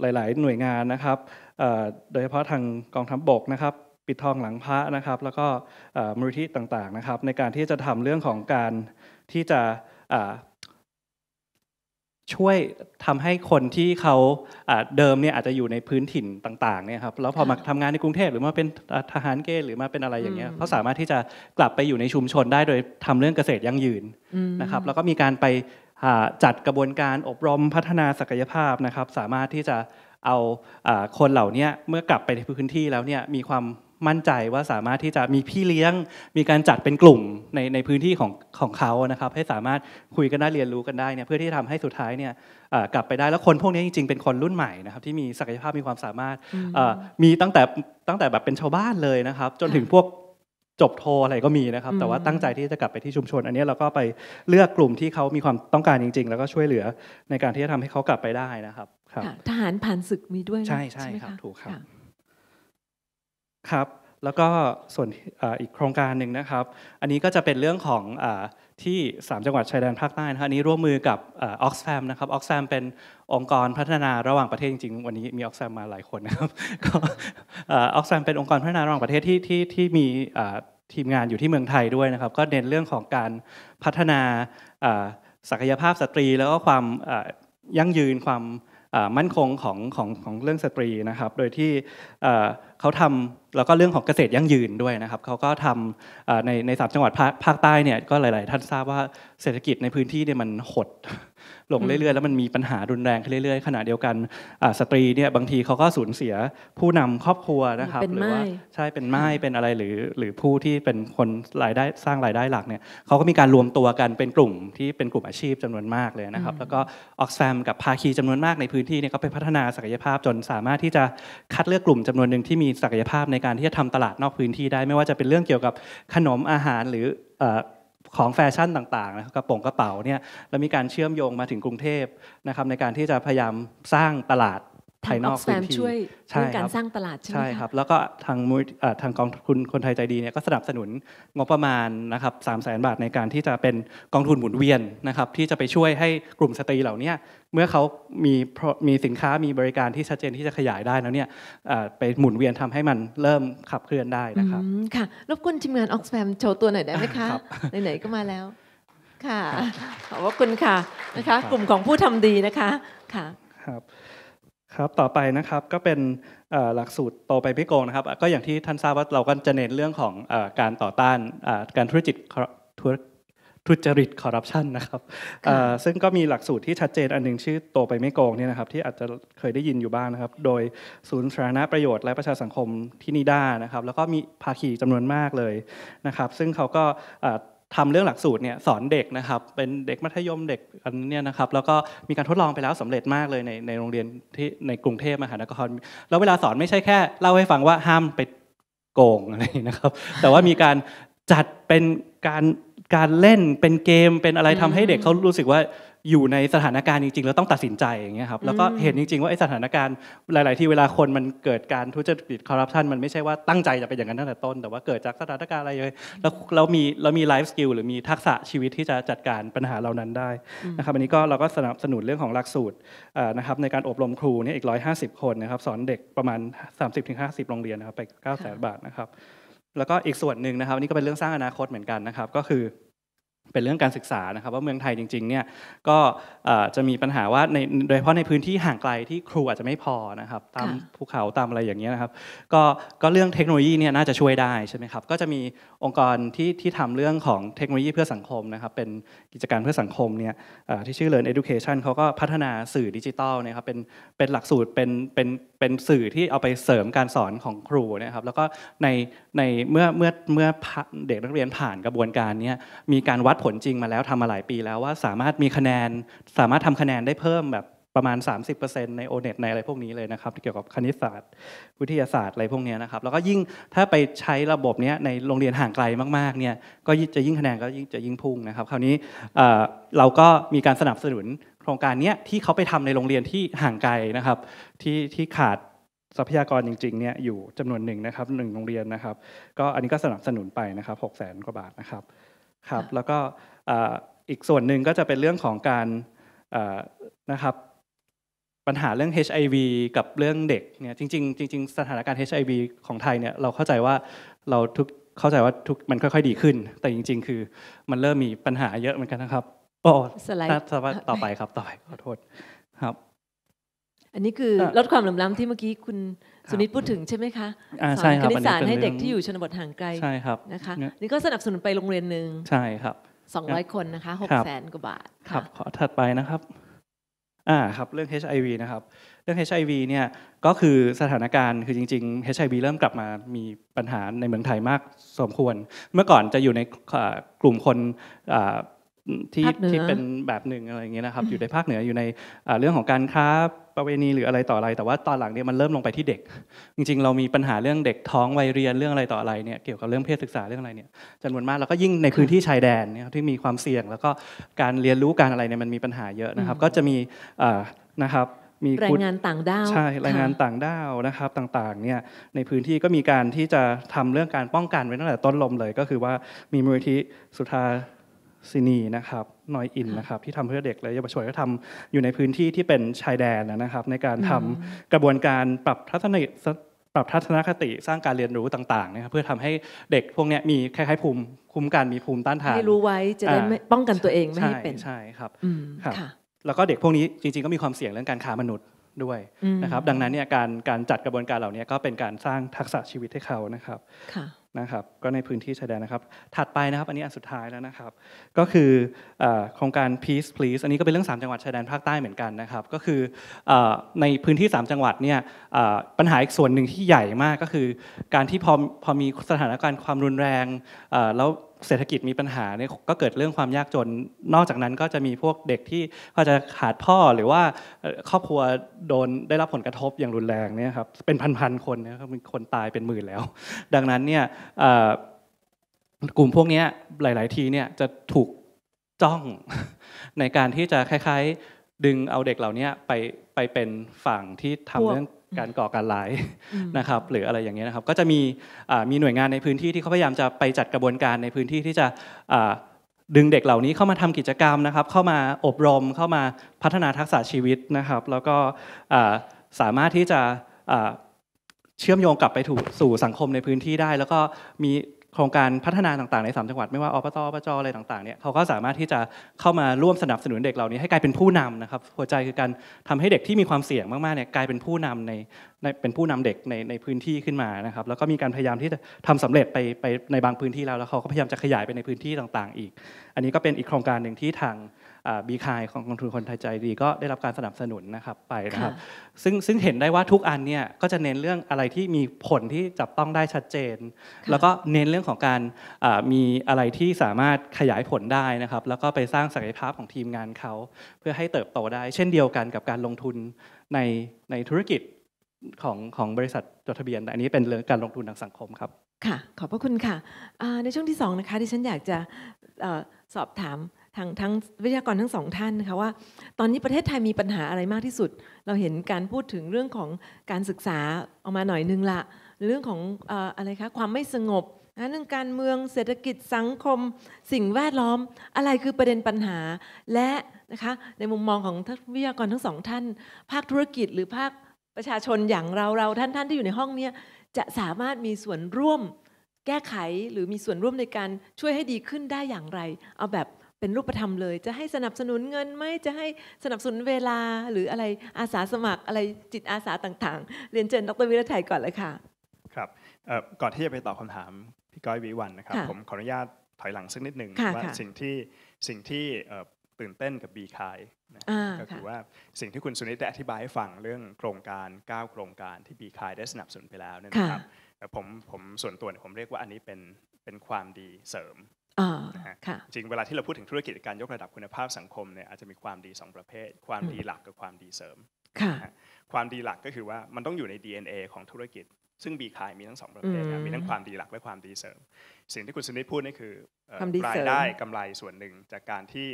หลายๆ หน่วยงานนะครับโดยเฉพาะทางกองทัพบกนะครับ ปิดทองหลังพระนะครับ แล้วก็มูลิธิต่าง ๆ นะครับ ในการที่จะทำเรื่องของการที่จะช่วยทำให้คนที่เขาเดิมเนี่ย อาจจะอยู่ในพื้นถิ่นต่างๆเนี่ยครับแล้วพอมาทำงานในกรุงเทพหรือมาเป็นทหารเกณฑ์หรือมาเป็นอะไรอย่างเงี้ยเขาสามารถที่จะกลับไปอยู่ในชุมชนได้ โดยทำเรื่องเกษตรยั่งยืนนะครับ แล้วก็มีการไปจัดกระบวนการอบรมพัฒนาศักยภาพนะครับ สามารถที่จะเอาคนเหล่านี้เมื่อกลับไปในพื้นที่แล้วเนี่ยมีความมั่นใจว่าสามารถที่จะมีพี่เลี้ยงมีการจัดเป็นกลุ่มในในพื้นที่ของของเขานะครับ ให้สามารถคุยกันได้เรียนรู้กันได้เนี่ยเพื่อที่จะทำให้สุดท้ายเนี่ยกลับไปได้แล้วคนพวกนี้จริง ๆเป็นคนรุ่นใหม่นะครับ ที่มีศักยภาพมีความสามารถมีตั้งแต่ตั้งแต่แบบเป็นชาวบ้านเลยนะครับ จนถึงพวกจบโทอะไรก็มีนะครับ แต่ว่าตั้งใจที่จะกลับไปที่ชุมชน อันนี้เราก็ไปเลือกกลุ่มที่เขามีความต้องการจริง ๆ แล้วก็ช่วยเหลือในการที่จะทำให้เขากลับไปได้นะครับครับทหารผ่านศึกมีด้วยใช่ใช่ครับถูกครับครับ แล้วก็ส่วนอีกโครงการหนึ่งนะครับ อันนี้ก็จะเป็นเรื่องของที่3จังหวัดชายแดนภาคใต้นะครับอันนี้ร่วมมือกับออกซฟมนะครับออกซฟมเป็นองค์กรพัฒนาระหว่างประเทศจริงๆวันนี้มีออกซฟมมาหลายคนนะครับออกซฟมเป็นองค์กรพัฒนาระหว่างประเทศที่ที่ที่มีทีมงานอยู่ที่เมืองไทยด้วยนะครับ ก็เน้นเรื่องของการพัฒนาศักยภาพสตรีแล้วก็ความยั่งยืนความมั่นคงของของของเรื่องสตรีนะครับโดยที่เขาทำแล้วก็เรื่องของเกษตรยั่งยืนด้วยนะครับเขาก็ทำในในสามจังหวัดภาคใต้เนี่ยก็หลายๆท่านทราบว่าเศรษฐกิจในพื้นที่เนี่ยมันหดลงเรื่อยๆแล้วมันมีปัญหารุนแรงขึ้นเรื่อยๆขณะเดียวกันสตรีเนี่ยบางทีเขาก็สูญเสียผู้นำครอบครัวนะครับ หรือว่าใช่เป็นไม้เป็นอะไรหรือหรือผู้ที่เป็นคนรายได้สร้างรายได้หลักเนี่ยเขาก็มีการรวมตัวกันเป็นกลุ่มที่เป็นกลุ่มอาชีพจำนวนมากเลยนะครับ แล้วก็ออกแซมกับภาคีจำนวนมากในพื้นที่เนี่ยก็ไปพัฒนาศักยภาพจนสามารถที่จะคัดเลือกกลุ่มจำนวนหนึ่งที่มีศักยภาพในการที่จะทำตลาดนอกพื้นที่ได้ ไม่ว่าจะเป็นเรื่องเกี่ยวกับขนมอาหารหรือของแฟชั่นต่างๆนะครับกระโปรงกระเป๋าเนี่ยเรามีการเชื่อมโยงมาถึงกรุงเทพนะครับในการที่จะพยายามสร้างตลาดภายนอกพืที่ช่วยเรื่องการสร้างตลาดใช่ไหมครับแล้วก็ทางมูลทางกองทุนคนไทยใจดีเนี่ยก็สนับสนุนงบประมาณนะครับสามแสนบาทในการที่จะเป็นกองทุนหมุนเวียนนะครับที่จะไปช่วยให้กลุ่มสตรีเหล่านี้เมื่อเขามีมีสินค้ามีบริการที่ชัดเจนที่จะขยายได้แล้วเนี่ยไปหมุนเวียนทำให้มันเริ่มขับเคลื่อนได้นะครับค่ะรบกวนทีมงานออกแฟมโชว์ตัวหน่อยได้ไหมคะไหนๆก็มาแล้ว ค่ะขอบคุณค่ะนะคะ กลุ่มของผู้ทำดีนะคะค่ะครับครับต่อไปนะครับก็เป็นหลักสูตรโตไปพิโกงนะครับก็อย่างที่ท่านทราบว่าเราก็จะเน้นเรื่องของการต่อต้านการทุริตทุจริตคอร์รัปชันนะครับซึ่งก็มีหลักสูตรที่ชัดเจนอันนึงชื่อโตไปไม่โกงเนี่ยนะครับที่อาจจะเคยได้ยินอยู่บ้างนะครับ โดยศูนย์สาธารณประโยชน์ และประชาสังคมที่นิด้านะครับแล้วก็มีภาคีจำนวนมากเลยนะครับ ซึ่งเขาก็ทำเรื่องหลักสูตรเนี่ยสอนเด็กนะครับเป็นเด็กมัธยมเด็กอันเนี้ยนะครับแล้วก็มีการทดลองไปแล้วสำเร็จมากเลยในในโรงเรียนที่ในกรุงเทพมหานครแล้วเวลาสอนไม่ใช่แค่เล่าให้ฟังว่าห้ามไปโกงอะไรนะครับแต่ว่ามีการจัดเป็นการการเล่นเป็นเกมเป็นอะไรทำให้เด็กเขารู้สึกว่าอยู่ในสถานการณ์จริงๆแล้วต้องตัดสินใจอย่างเงี้ยครับแล้วก็เห็นจริงๆว่าไอ้สถานการณ์ หลาย ๆที่เวลาคนมันเกิดการทุจริตคอร์รัปชันมันไม่ใช่ว่าตั้งใจจะเป็นอย่างนั้นตั้งแต่ต้น แต่ว่าเกิดจากสถานการณ์อะไรเลยแล้วเรามีเรามีไลฟ์สกิลหรือมีทักษะชีวิตที่จะจัดการปัญหาเหล่านั้นได้นะครับอันนี้ก็เราก็สนับสนุนเรื่องของหลักสูตรนะครับในการอบรมครูนี่อีกร้้อยหาสิบคนนะครับ สอนเด็กประมาณ3 0ิบโรงเรียนนะครับไปเก้าแสนบาทนะครับ แล้วก็อีกส่วนหนึ่งนะครับนี่ก็เป็นเรื่องสร้างอนาคตเหมือนกันนะครับก็คือเป็นเรื่องการศึกษานะครับว่าเมืองไทยจริงๆเนี่ยก็จะมีปัญหาว่าในโดยเฉพาะในพื้นที่ห่างไกลที่ครูอาจจะไม่พอนะครับตามภูเขาตามอะไรอย่างเงี้ยนะครับก็ก็เรื่องเทคโนโลยีเนี่ยน่าจะช่วยได้ใช่ไหมครับก็จะมีองค์กรที่ที่ทำเรื่องของเทคโนโลยีเพื่อสังคมนะครับ เป็นกิจการเพื่อสังคมเนี่ยที่ชื่อ Learn Education เขาก็พัฒนาสื่อดิจิตอลนะครับเป็นเป็นหลักสูตรเป็นเป็นเป็นสื่อที่เอาไปเสริมการสอนของครูนะครับแล้วก็ในในเมื่อเมื่อเมื่อเด็กนักเรียนผ่านกระบวนการนี้มีการวัดับผลจริงมาแล้วทำมาหลายปีแล้วว่าสามารถมีคะแนนสามารถทำคะแนนได้เพิ่มแบบประมาณ 30%ใน o n e t ในอะไรพวกนี้เลยนะครับเกี่ยวกับคณิตศาสตร์วิทยาศาสตร์อะไรพวกนี้นะครับ แล้วก็ยิ่งถ้าไปใช้ระบบนี้ในโรงเรียนห่างไกลมากๆเนี่ย ก็จะยิ่งคะแนนก็ยิ่งจะยิ่งพุ่งนะครับ คราวนี้เราก็มีการสนับสนุนโครงการนี้ที่เขาไปทำในโรงเรียนที่ห่างไกลนะครับ ที่ที่ขาดทรัพยากรจริง ๆ เนี่ยอยู่จำนวนหนึ่งนะครับหนึ่งโรงเรียนนะครับ ก็อันนี้ก็สนับสนุนไปนะครับหกแสนกว่าบาทนะครับครับแล้วก็อีกส่วนหนึ่งก็จะเป็นเรื่องของการนะครับปัญหาเรื่อง HIV กับเรื่องเด็กเนี่ยจริงจริงสถานการณ์ HIV ของไทยเนี่ยเราเข้าใจว่าเราทุกเข้าใจว่าทุกมันค่อยๆ ดีขึ้น แต่จริง ๆ คือมันเริ่มมีปัญหาเยอะเหมือนกันนะครับโอ้สไลด์ต่อไปครับต่อไป ขอโทษครับ อันนี้คือลดความเหลื่อมล้ำที่เมื่อกี้คุณสมิทพูดถึงใช่ไหมคะสอนคณิตศาสตร์ให้เด็กที่อยู่ชนบทห่างไกล ใช่ครับนะคะนี่ก็สนับสนุนไปโรงเรียนหนึ่ง ใช่ครับ200คนนะคะ6แสนกว่าบาทครับ ขอถัดไปนะครับ อ่าครับเรื่อง HIV นะครับ เรื่อง HIV เนี่ยก็คือสถานการณ์คือจริง ๆ HIV เริ่มกลับมามีปัญหาในเมืองไทยมาก สมควร เมื่อก่อนจะอยู่ในกลุ่มคนที่ที่เป็นแบบหนึ่งอะไรอย่างเงี้ยนะครับอยู่ในภาคเหนืออยู่ในเรื่องของการค้าประเวณีหรืออะไรต่ออะไรแต่ว่าตอนหลังเนี่ยมันเริ่มลงไปที่เด็ก จริงๆเรามีปัญหาเรื่องเด็กท้องวัยเรียนเรื่องอะไรต่ออะไรเนี่ยเกี่ยวกับเรื่องเพศศึกษาเรื่องอะไรเนี่ยจำนวนมากแล้วก็ยิ่งในพื้นที่ชายแดนเนี่ยที่มีความเสี่ยง แล้วก็การเรียนรู้การอะไรเนี่ยมันมีปัญหาเยอะนะครับก็จะมีนะครับมีแรงงานต่างด้าว ใช่แรงงานต่างด้าวนะครับต่างๆเนี่ยในพื้นที่ก็มีการที่จะทำเรื่องการป้องกันไว้ตั้งแต่ต้นลมเลยก็คือว่ามีมูลที่สุธาซินีนะครับนอยอินนะครับ ที่ทำเพื่อเด็กและเยาวชนก็ทำอยู่ในพื้นที่ที่เป็นชายแดนนะครับ ในการทำกระบวนการปรับทัศนปรับทัศนคติสร้างการเรียนรู้ต่างๆนะครับเพื่อทำให้เด็กพวกนี้มีคล้ายๆภูมิคุ้มกันมีภูมิต้านทานให้รู้ไว้จะได้ป้องกันตัวเองไม่ให้เป็นใช่ครับค่ะแล้วก็เด็กพวกนี้จริงๆ ก็มีความเสี่ยงเรื่องการค้ามนุษย์ด้วยนะครับดังนั้นเนี่ยการการจัดกระบวนการเหล่านี้ก็เป็นการสร้างทักษะชีวิตให้เขานะครับค่ะนะครับ ก็ในพื้นที่ชายแดนนะครับ ถัดไปนะครับ อันนี้อันสุดท้ายแล้วนะครับ ก็คือโครงการ Peace Please อันนี้ก็เป็นเรื่อง3จังหวัดชายแดนภาคใต้เหมือนกันนะครับ ก็คือในพื้นที่ 3 จังหวัดเนี่ยปัญหาอีกส่วนหนึ่งที่ใหญ่มากก็คือ การที่พอพอมีสถานการณ์ความรุนแรงแล้วเศรษฐกิจมีปัญหาเนี่ยก็เกิดเรื่องความยากจน นอกจากนั้นก็จะมีพวกเด็กที่ก็จะขาดพ่อหรือว่าครอบครัวโดนได้รับผลกระทบอย่างรุนแรงเนี่ยครับเป็นพันๆคนนะครับมีคนตายเป็นหมื่นแล้ว ดังนั้นเนี่ยกลุ่มพวกนี้หลาย ๆ ทีเนี่ยจะถูกจ้องในการที่จะคล้าย ๆดึงเอาเด็กเหล่านี้ไปไปเป็นฝั่งที่ทำเรื่องการก่อการร้ายนะครับ หรืออะไรอย่างเงี้ยนะครับก็จะมีมีหน่วยงานในพื้นที่ที่เขาพยายามจะไปจัดกระบวนการในพื้นที่ที่จะดึงเด็กเหล่านี้เข้ามาทำกิจกรรมนะครับ เข้ามาอบรมเข้ามาพัฒนาทักษะชีวิตนะครับ แล้วก็สามารถที่จะเชื่อมโยงกลับไปสู่สังคมในพื้นที่ได้แล้วก็มีโครงการพัฒนาต่างๆใน3จังหวัดไม่ว่าอปตอปจ อะไรต่างๆเนี่ยเขาก็สามารถที่จะเข้ามาร่วมสนับสนุนเด็กเหล่านี้ให้กลายเป็นผู้นำนะครับหัวใจคือการทำให้เด็กที่มีความเสี่ยงมากๆเนี่ยกลายเป็นผู้นำในเป็นผู้นำเด็กในในพื้นที่ขึ้นมานะครับแล้วก็มีการพยายามที่จะทำสำเร็จไปไปในบางพื้นที่แล้วแล้วเขาก็พยายามจะขยายไปในพื้นที่ต่างๆอีก อันนี้ก็เป็นอีกโครงการหนึ่งที่ทางบีคายของกองทุนคนไทยใจดี ก็ได้รับการสนับสนุนนะครับไปนะครับซึ่งซึ่งเห็นได้ว่าทุกอันเนี่ยก็จะเน้นเรื่องอะไรที่มีผลที่จับต้องได้ชัดเจน แล้วก็เน้นเรื่องของการมีอะไรที่สามารถขยายผลได้นะครับแล้วก็ไปสร้างศักยภาพของทีมงานเขาเพื่อให้เติบโตได้เช่นเดียวกันกับการลงทุนในในธุรกิจของของบริษัทจดทะเบียนอันนี้เป็นเรื่องการลงทุนทางสังคมครับค่ะขอบพระคุณค่ะในช่วงที่2นะคะที่ฉันอยากจะสอบถามทางทั้งวิทยากรทั้งสองท่านนะคะว่า ตอนนี้ประเทศไทยมีปัญหาอะไรมากที่สุด เราเห็นการพูดถึงเรื่องของการศึกษาออกมาหน่อยนึงละเรื่องของอะไรคะความไม่สงบเรื่องการเมืองเศรษฐกิจสังคมสิ่งแวดล้อมอะไรคือประเด็นปัญหาและนะคะในมุมมองของวิทยากรทั้งสองท่าน ภาคธุรกิจหรือภาคประชาชนอย่างเราเราท่านท่านที่อยู่ในห้องเนี้ยจะสามารถมีส่วนร่วมแก้ไขหรือมีส่วนร่วมในการช่วยให้ดีขึ้นได้อย่างไร เอาแบบเป็นรูปธรรมเลย จะให้สนับสนุนเงินไหมจะให้สนับสนุนเวลาหรืออะไรอาสาสมัครอะไรจิตอาสาต่างๆ เรียนเชิญดรวิรไทยก่อนเลยค่ะ ครับ ก่อนที่จะไปตอบคาถามพี่ก้อยวิวันนะครับ ผมขออนุญาตถอยหลังสักนิดหนึ่งว่าสิ่งที่สิ่งที่ตื่นเต้นกับบีคายก็คือว่าสิ่งที่คุณสุนิตได้อธิบายให้ฟังเรื่องโครงการ9โครงการที่บีคายได้สนับสนุนไปแล้วนะครับผมผมส่วนตัวผมเรียกว่าอันนี้เป็นเป็นความดีเสริมจริง เวลาที่เราพูดถึงธุรกิจการยกระดับคุณภาพสังคมเนี่ยอาจจะมีความดี 2 ประเภท ความดีหลักกับความดีเสริมความดีหลักก็คือว่ามันต้องอยู่ใน DNA ของธุรกิจ ซึ่งบีคายมีทั้งสองประเภทมีทั้งความดีหลักและความดีเสริม สิ่งที่คุณสนิทพูดนี่คือรายได้กำไรส่วนหนึ่งจากการที่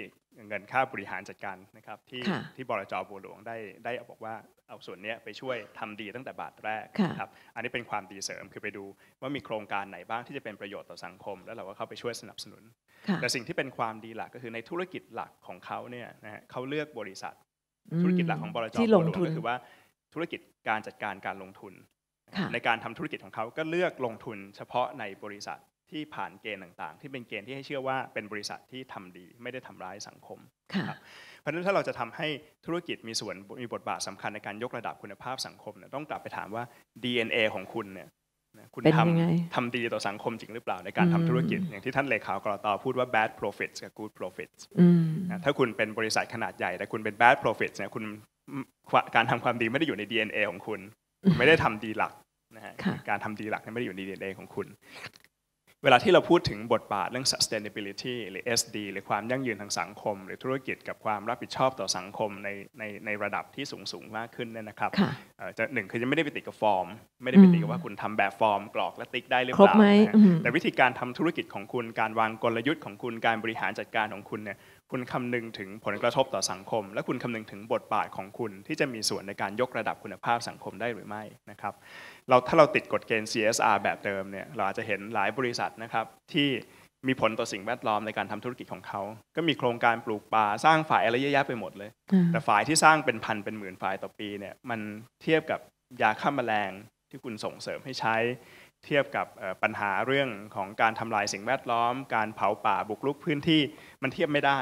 เงินค่าบริหารจัดการนะครับที่ที่บรจบัวหลวงได้ได้บอกว่าเอาส่วนนี้ไปช่วยทำดีตั้งแต่บาทแรกครับอันนี้เป็นความดีเสริมคือไปดู ว่ามีโครงการไหนบ้างที่จะเป็นประโยชน์ต่อสังคม แล้วเราก็เข้าไปช่วยสนับสนุนแต่สิ่งที่เป็นความดีหลักก็คือในธุรกิจหลักของเขาเนี่ยนะฮะเขาเลือกบริษัท ธุรกิจหลักของบรจบัวหลวงก็คือว่าธุรกิจการจัดการการลงทุน ในการทำธุรกิจของเขาก็เลือกลงทุน เฉพาะในบริษัทที่ผ่านเกณฑ์ต่างๆ ที่เป็นเกณฑ์ที่ให้เชื่อว่าเป็นบริษัทที่ทำดี ไม่ได้ทำร้ายสังคมค่ะเพราะฉะนั้นถ้าเราจะทำให้ธุรกิจมีส่วนมีบทบาทสำคัญในการยกระดับคุณภาพสังคมเนี่ยต้องกลับไปถามว่า DNA ของคุณเนี่ยคุณทำทำดีต่อสังคมจริงหรือเปล่าในการทำธุรกิจ อย่างที่ท่านเลขากรตพูดว่า bad profits กับ good profits ถ้าคุณเป็นบริษัทขนาดใหญ่แต่คุณเป็น bad profits เนี่ยคุณการทำความดีไม่ได้อยู่ใน DNA ของคุณ ไม่ได้ทำดีหลักนะฮะการทำดีหลักไม่ได้อยู่ใน DNA ของคุณเวลาที่เราพูดถึงบทบาทเรื่อง sustainability หรือ SD หรือความยั่งยืนทางสังคม หรือธุรกิจกับความรับผิดชอบต่อสังคมในในในระดับที่สูงสูงมากขึ้นเนี่ยนะครับจะหนึ่งคือจะไม่ได้ไปติดกับฟอร์ม ไม่ได้ไปติดกับว่าคุณทำแบบฟอร์มกรอกและติ๊กได้หรือเปล่าแต่วิธีการทำธุรกิจของคุณการวางกลยุทธ์ของคุณการบริหารจัดการของคุณเนี่ยคุณคำนึงถึงผลกระทบต่อสังคม และคุณคำนึงถึงบทบาทของคุณที่จะมีส่วนในการยกระดับคุณภาพสังคมได้หรือไม่นะครับเราถ้าเราติดกฎเกณฑ์ CSR แบบเดิมเนี่ย เราอาจจะเห็นหลายบริษัทนะครับ ที่มีผลต่อสิ่งแวดล้อมในการทำธุรกิจของเขา ก็มีโครงการปลูกป่าสร้างฝ่ายอะไรเยอะแยะไปหมดเลย แต่ฝ่ายที่สร้างเป็นพันเป็นหมื่นฝ่ายต่อปี เนี่ย มันเทียบกับยาฆ่าแมลงที่คุณส่งเสริมให้ใช้เทียบกับปัญหาเรื่องของการทำลายสิ่งแวดล้อม การเผาป่าบุกรุกพื้นที่มันเทียบไม่ได้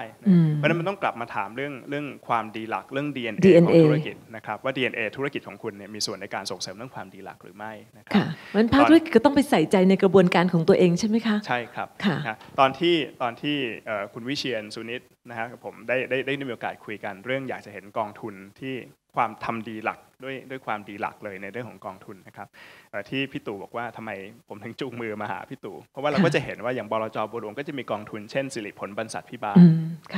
เพราะนั้นมันต้องกลับมาถามเรื่องเรื่องความดีหลักเรื่อง DNA, DNA. ของธุรกิจนะครับว่า DNA ธุรกิจของคุณเนี่ยมีส่วนในการส่งเสริมเรื่องความดีหลักหรือไม่นะครับค่ะมันภาคธุรกิจก็ต้องไปใส่ใจในกระบวนการของตัวเองใช่ไหมคะใช่ครับค่ะตอนที่ตอนที่คุณวิเชียนสุนิตนะฮะผมได้ได้ได้มีโอกาสคุยกันเรื่องอยากจะเห็นกองทุนที่ความทำดีหลักด้วยด้วยความดีหลักเลยในเรื่องของกองทุนนะครับที่พี่ตู่บอกว่าทำไมผมถึงจุงมือมาหาพี่ตู่เพราะว่าเราก็จะเห็นว่าอย่างบลจบัวหวงก็จะมีกองทุนเช่นสิริผลบรรษัทพิบาล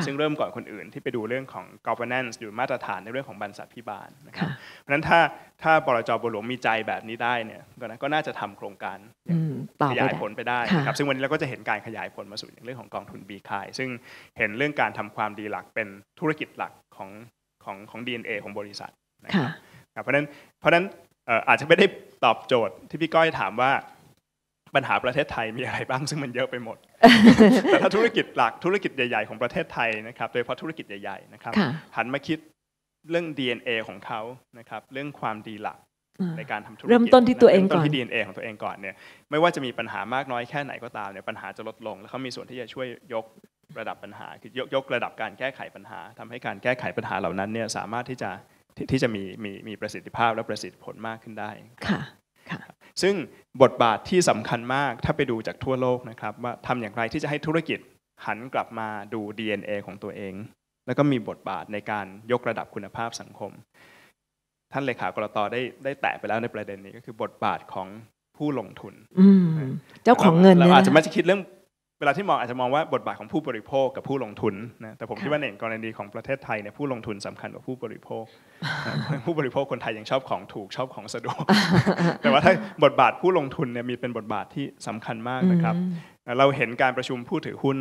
ซึ่งเริ่มก่อนคนอื่นที่ไปดูเรื่องของ governance หรือมาตรฐานในเรื่องของบรรษัทพิบาลนะครับเพราะฉะนั้นถ้าถ้าบลจบัรหวงมีใจแบบนี้ได้เนี่ยก็น่าจะทำโครงการขยายผลไปได้ครับซึ่งวันนี้เราก็จะเห็นการขยายผลมาสู่เรื่องของกองทุนบีคายซึ่งเห็นเรื่องการทำความดีหลักเป็นธุรกิจหลักของของของ DNA ของบริษัทนะครับเพราะนั้นเพราะนั้นอาจจะไม่ได้ตอบโจทย์ ที่พี่ก้อยถามว่า ปัญหาประเทศไทยมีอะไรบ้าง ซึ่งมันเยอะไปหมด แต่ถ้าธุรกิจหลักธุรกิจใหญ่ๆของประเทศไทยนะครับโดยเฉพาะธุรกิจใหญ่ๆนะครับหันมาคิดเรื่อง DNA ของเขานะครับเรื่องความดีหลักในการทำธุรกิจเริ่มต้นที่ตัวเองก่อนที่ DNA ของตัวเองก่อนเนี่ย ไม่ว่าจะมีปัญหามากน้อยแค่ไหนก็ตามเนี่ยปัญหาจะลดลง แล้วเขามีส่วนที่จะช่วยยกระดับปัญหา คือยกยกระดับการแก้ไขปัญหา ทำให้การแก้ไขปัญหาเหล่านั้นเนี่ยสามารถที่จะที่จะมีมีมีประสิทธิภาพและประสิทธิผลมากขึ้นได้ค่ะซึ่งบทบาทที่สำคัญมากถ้าไปดูจากทั่วโลกนะครับว่าทำอย่างไรที่จะให้ธุรกิจหันกลับมาดู DNA ของตัวเอง แล้วก็มีบทบาทในการยกระดับคุณภาพสังคมท่านเลขากรตได้ได้แตะไปแล้วในประเด็นนี้ก็คือบทบาทของผู้ลงทุน เจ้าของเงินเราอาจจะไม่ใช่คิดเรื่อง เวลาที่มองอาจจะมองว่าบทบาทของผู้บริโภคกับผู้ลงทุนนะแต่ผมคิดว่าในกรณีของประเทศไทยเนี่ยผู้ลงทุนสำคัญกว่าผู้บริโภค ผู้บริโภคคนไทยยังชอบของถูกชอบของสะดวกแต่ว่าถ้าบทบาทผู้ลงทุนเนี่ยมีเป็นบทบาทที่สำคัญมากนะครับ เราเห็นการประชุมผู้ถือหุ้น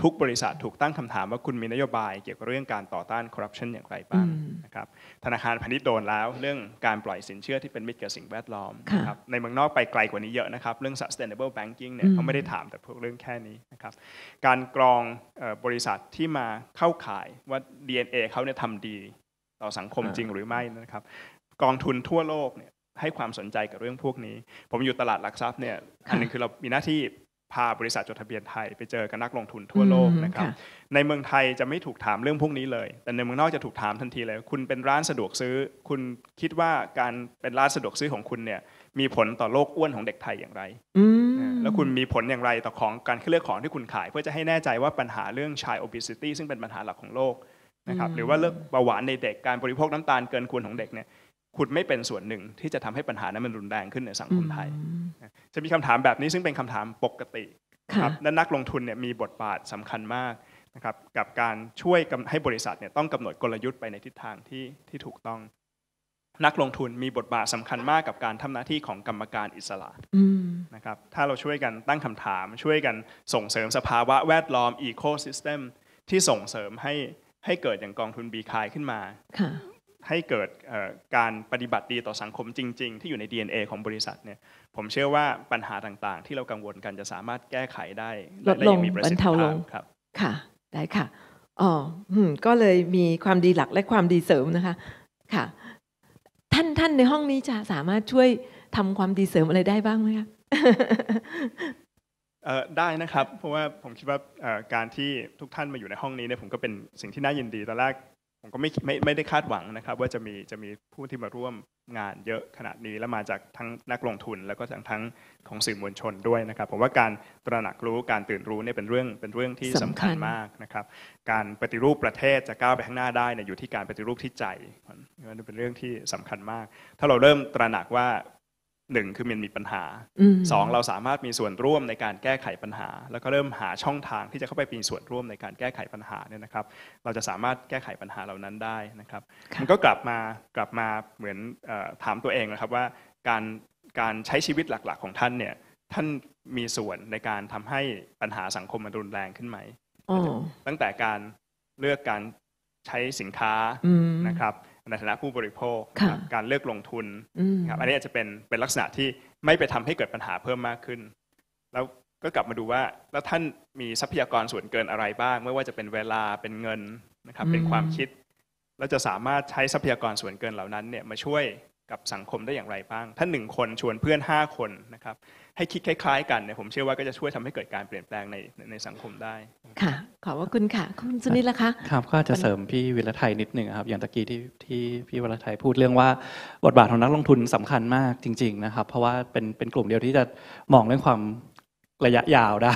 ทุกบริษัทถูกตั้งคำถามว่าคุณมีนโยบายเกี่ยวกับเรื่องการต่อต้านคอร์รัปชันอย่างไรบ้างนะครับธนาคารพาณิชย์โดนแล้วเรื่องการปล่อยสินเชื่อที่เป็นมิตรกับสิ่งแวดล้อมนะครับในเมืองนอกไปไกลกว่านี้เยอะนะครับ เรื่อง sustainable banking เนี่ยเขาไม่ได้ถามแต่พวกเรื่องแค่นี้นะครับ การกรองบริษัทที่มาเข้าขายว่า DNA เขาเนี่ยทำดี ต่อสังคมจริงหรือไม่นะครับกองทุนทั่วโลกเนี่ยให้ความสนใจกับเรื่องพวกนี้ ผมอยู่ตลาดหลักทรัพย์เนี่ยอันนึงคือเรามีหน้าที่พาบริษัทจดทะเบียนไทยไปเจอกับนักลงทุนทั่วโลกนะครับ ในเมืองไทยจะไม่ถูกถามเรื่องพวกนี้เลย แต่ในเมืองนอกจะถูกถามทันทีเลย คุณเป็นร้านสะดวกซื้อ คุณคิดว่าการเป็นร้านสะดวกซื้อของคุณเนี่ย มีผลต่อโลกอ้วนของเด็กไทยอย่างไรแล้วคุณมีผลอย่างไรต่อของการเลือกของที่คุณขาย เพื่อจะให้แน่ใจว่าปัญหาเรื่องชายโอบิสิตี้ซึ่งเป็นปัญหาหลักของโลกนะครับ หรือว่าเรื่องเบาหวานในเด็ก การบริโภคน้ำตาลเกินควรของเด็กเนี่ยคุณไม่เป็นส่วนหนึ่งที่จะทำให้ปัญหานั้นมันรุนแรงขึ้นในสังคมไทย จะมีคำถามแบบนี้ซึ่งเป็นคำถามปกติ ครับและนักลงทุนเนี่ยมีบทบาทสำคัญมากนะครับกับการช่วยให้บริษัทเนี่ยต้องกำหนดกลยุทธ์ไปในทิศทางที่ที่ถูกต้อง นักลงทุนมีบทบาทสำคัญมากกับการทำหน้าที่ของกรรมการอิสระนะครับ ถ้าเราช่วยกันตั้งคำถามช่วยกันส่งเสริมสภาวะแวดล้อมอีโคซิสเต็มที่ส่งเสริมให้ให้เกิดอย่างกองทุนบีคายขึ้นมาให้เกิดการปฏิบัติดีต่อสังคมจริงๆ ที่อยู่ใน DNA ของบริษัทเนี่ย ผมเชื่อว่าปัญหาต่างๆ ที่เรากังวลกันจะสามารถแก้ไขได้ลดลงบรรเทาลงครับ ค่ะ ได้ค่ะอ๋อก็เลยมีความดีหลักและความดีเสริมนะคะ ค่ะ ท่านท่านในห้องนี้จะสามารถช่วยทำความดีเสริมอะไรได้บ้างไหมคะได้นะครับ เพราะว่าผมคิดว่าการที่ทุกท่านมาอยู่ในห้องนี้เนี่ยผมก็เป็นสิ่งที่น่ายินดีตอนแรกผมก็ไม่ไม่ไม่ได้คาดหวังนะครับ ว่าจะมีจะมีผู้ที่มาร่วมงานเยอะขนาดนี้และมาจากทั้งนักลงทุนแล้วก็ทั้งทั้งของสื่อมวลชนด้วยนะครับผมว่าการตระหนักรู้การตื่นรู้เนี่ยเป็นเรื่องเป็นเรื่องที่สำคัญมากนะครับการปฏิรูปประเทศจะก้าวไปข้างหน้าได้เนี่ยอยู่ที่การปฏิรูปที่ใจมันเป็นเรื่องที่สำคัญมาก ถ้าเราเริ่มตระหนักว่าหนึ่งคือมันมีปัญหาสองเราสามารถมีส่วนร่วมในการแก้ไขปัญหา แล้วก็เริ่มหาช่องทางที่จะเข้าไปมีส่วนร่วมในการแก้ไขปัญหาเนี่ยนะครับ เราจะสามารถแก้ไขปัญหาเหล่านั้นได้นะครับมันก็กลับมากลับมาเหมือนถามตัวเองนะครับว่า การการใช้ชีวิตหลักๆของท่านเนี่ยท่านมีส่วนในการทำให้ปัญหาสังคมมันรุนแรงขึ้นไหม ตั้งแต่การเลือกการใช้สินค้านะครับในฐานะผู้บริโภคการเลือกลงทุนครับอันนี้อาจจะเป็นเป็นลักษณะที่ไม่ไปทำให้เกิดปัญหาเพิ่มมากขึ้น แล้วก็กลับมาดูว่าแล้วท่านมีทรัพยากรส่วนเกินอะไรบ้าง ไม่ว่าจะเป็นเวลาเป็นเงินนะครับ เป็นความคิดแล้วจะสามารถใช้ทรัพยากรส่วนเกินเหล่านั้น เนี่ยมาช่วยกับสังคมได้อย่างไรบ้าง ท่านหนึ่งคนชวนเพื่อน 5 คนนะครับให้คิดคล้ายๆกันเนี่ยผมเชื่อว่าก็จะช่วยทำให้เกิดการเปลี่ยนแปลงในในสังคมได้ ค่ะ ขอบคุณค่ะคุณสุนิตล่ะคะครับก็จะเสริมพี่วิรไทยนิดหนึ่งครับอย่างตะกี้ที่ที่พี่วิรไทยพูดเรื่องว่า บทบาทของนักลงทุนสำคัญมากจริง ๆ นะครับ เพราะว่าเป็นเป็นกลุ่มเดียวที่จะมองเรื่องความระยะยาวได้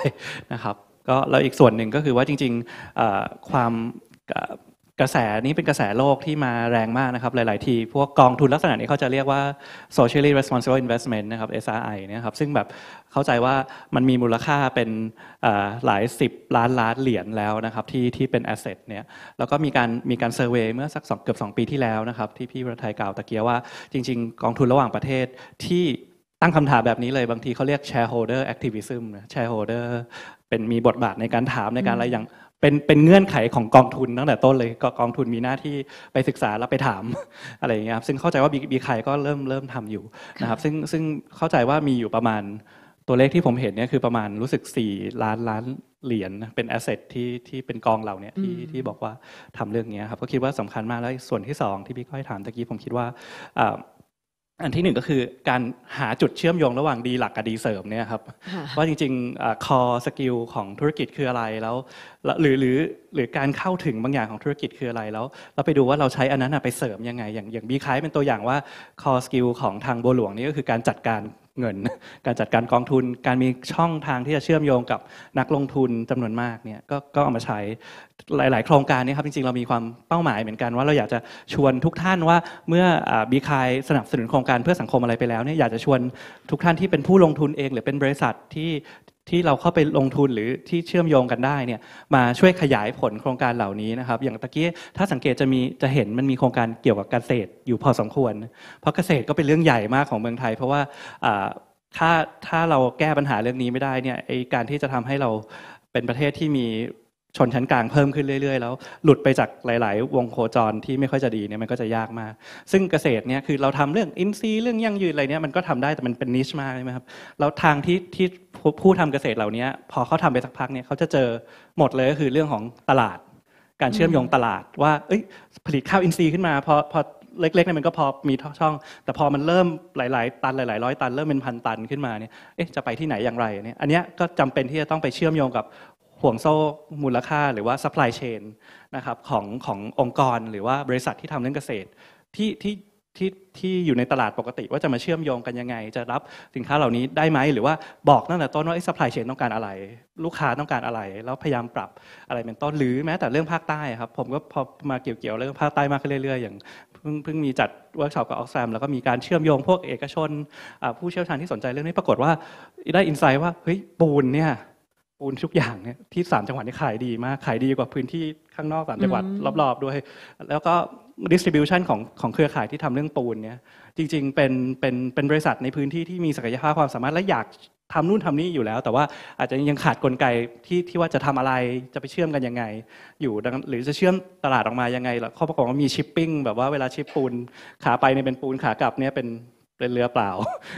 นะครับ ก็แล้วอีกส่วนหนึ่งก็คือว่าจริงๆความกระแสนี้เป็นกระแสโลกที่มาแรงมากนะครับหลาย ๆ ที พวกกองทุนลักษณะนี้เขาจะเรียกว่า socially responsible investment นะครับ SRI นะครับซึ่งแบบเข้าใจว่ามันมีมูลค่าเป็นหลาย10ล้านล้านเหรียญแล้วนะครับที่ที่เป็น asset เนี่ยแล้วก็มีการมีการเซอร์เวยเมื่อสักสองเกือบ 2 ปีที่แล้วนะครับที่พี่ประทายกล่าวตะเกียว่าจริง ๆ กองทุนระหว่างประเทศที่ตั้งคำถามแบบนี้เลย บางทีเขาเรียก shareholder activism shareholder เป็นมีบทบาทในการถามในการอะไรอย่างเป็นเป็นเงื่อนไขของกองทุนตั้งแต่ต้นเลยกกองทุนมีหน้าที่ไปศึกษาแล้วไปถามอะไรอย่างเงี้ยครับซึ่งเข้าใจว่าบีีไคก็เริ่มเริ่มทำอยู่นะครับซึ่งซึ่งเข้าใจว่ามีอยู่ประมาณ ตัวเลขที่ผมเห็นเนี่ยคือประมาณรู้สึก4ล้านล้านเหรียญเป็นแอสเซทที่ที่เป็นกองเราเนี่ยที่ที่บอกว่าทำเรื่องนี้ครับก็คิดว่าสำคัญมาก แล้วส่วนที่2ที่พี่ก้อยถามตะกี้ผมคิดว่าอันที่หนึ่งก็คือการหาจุดเชื่อมโยงระหว่างดีหลักกับดีเสริมเนี่ยครับว่าจริงๆคอสกิลของธุรกิจคืออะไรแล้ว หรือหรือหรือการเข้าถึงบางอย่างของธุรกิจคืออะไรแล้ว เราไปดูว่าเราใช้อันนั้นไปเสริมยังไง อย่างอย่างบีคายเป็นตัวอย่างว่าคอสกิลของทางบัวหลวงนี่ก็คือการจัดการเงินการจัดการกองทุนการมีช่องทางที่จะเชื่อมโยงกับนักลงทุนจำนวนมากเนี่ยกก็เอามาใช้หลาย ๆ โครงการนี่ครับจริง ๆ เรามีความเป้าหมายเหมือนกันว่าเราอยากจะชวนทุกท่านว่าเมื่อบีคายสนับสนุนโครงการเพื่อสังคมอะไรไปแล้วเนี่ยอยากจะชวนทุกท่านที่เป็นผู้ลงทุนเองหรือเป็นบริษัทที่ที่เราเข้าไปลงทุนหรือที่เชื่อมโยงกันได้เนี่ยมาช่วยขยายผลโครงการเหล่านี้นะครับ อย่างตะกี้ถ้าสังเกตจะมีจะเห็นมันมีโครงการเกี่ยวกับเกษตรอยู่พอสมควรเพราะเกษตรก็เป็นเรื่องใหญ่มากของเมืองไทย เพราะว่าถ้าถ้าเราแก้ปัญหาเรื่องนี้ไม่ได้เนี่ยการที่จะทำให้เราเป็นประเทศที่มีชนชั้นกลางเพิ่มขึ้นเรื่อยๆแล้วหลุดไปจากหลาย ๆ วงโคจรที่ไม่ค่อยจะดีเนี่ยมันก็จะยากมาก ซึ่งเกษตรเนี่ยคือเราทำเรื่องอินทรีย์เรื่องยั่งยืนอะไรเนี่ยมันก็ทำได้แต่มันเป็นนิชมากใช่ไหมครับแล้วทางที่ที่ผู้ทำเกษตรเหล่านี้พอเขาทำไปสักพักเนี่ยเขาจะเจอหมดเลยก็คือเรื่องของตลาดการเชื่อมโยงตลาดว่าผลิตข้าวอินทรีย์ขึ้นมาพอพอเล็กๆเนี่ยมันก็พอมีช่อง แต่พอมันเริ่มหลาย ๆ ตันหลายๆร้อยตันเริ่มเป็นพันตันขึ้นมาเนี่ยจะไปที่ไหนอย่างไรเนี่ยอันนี้ก็จำเป็นที่จะต้องไปเชื่อมโยงกับห่วงโซ่มูลค่าหรือว่า supply chain นะครับของขององค์กรหรือว่าบริษัทที่ทำเรื่องเกษตรที่ที่ที่ที่อยู่ในตลาดปกติ ว่าจะมาเชื่อมโยงกันยังไง จะรับสินค้าเหล่านี้ได้ไหมหรือว่าบอกตั้งแต่ต้นว่าไอ้ supply chain ต้องการอะไร ลูกค้าต้องการอะไร แล้วพยายามปรับอะไรเป็นต้นหรือแม้แต่เรื่องภาคใต้ครับผมก็พอมาเกี่ยวๆเรื่องภาคใต้มากขึ้นเรื่อยๆอย่างเพิ่งเพิ่งมีจัดเวิร์กช็อปกับออกซามแล้วก็มีการเชื่อมโยงพวกเอกชน ผู้เชี่ยวชาญที่สนใจเรื่องนี้ปรากฏว่า ได้อินไซต์ว่าเฮ้ยปูนเนี่ยปูนทุกอย่างเนี่ยที่สามจังหวัดนี่ขายดีมากขายดีกว่าพื้นที่ข้างนอกสามจังหวัด รอบๆด้วย แล้วก็ดิสติบิวชันของของเครือข่ายที่ทำเรื่องปูนเนี่ยจริงๆเป็นเป็นเป็นบริษัทในพื้นที่ที่มีศักยภาพความสามารถและอยากทำนู่นทำนี่อยู่แล้ว แต่ว่าอาจจะยังขาดกลไกที่ที่ว่าจะทำอะไรจะไปเชื่อมกันยังไง อยู่หรือจะเชื่อมตลาดออกมายังไงล่ะข้อประกอบว่ามีชิปปิ้งแบบว่าเวลาชิปปูนขาไปเนี่ยเป็นปูนขากลับเนี่ยเป็นเป็นเรือเปล่า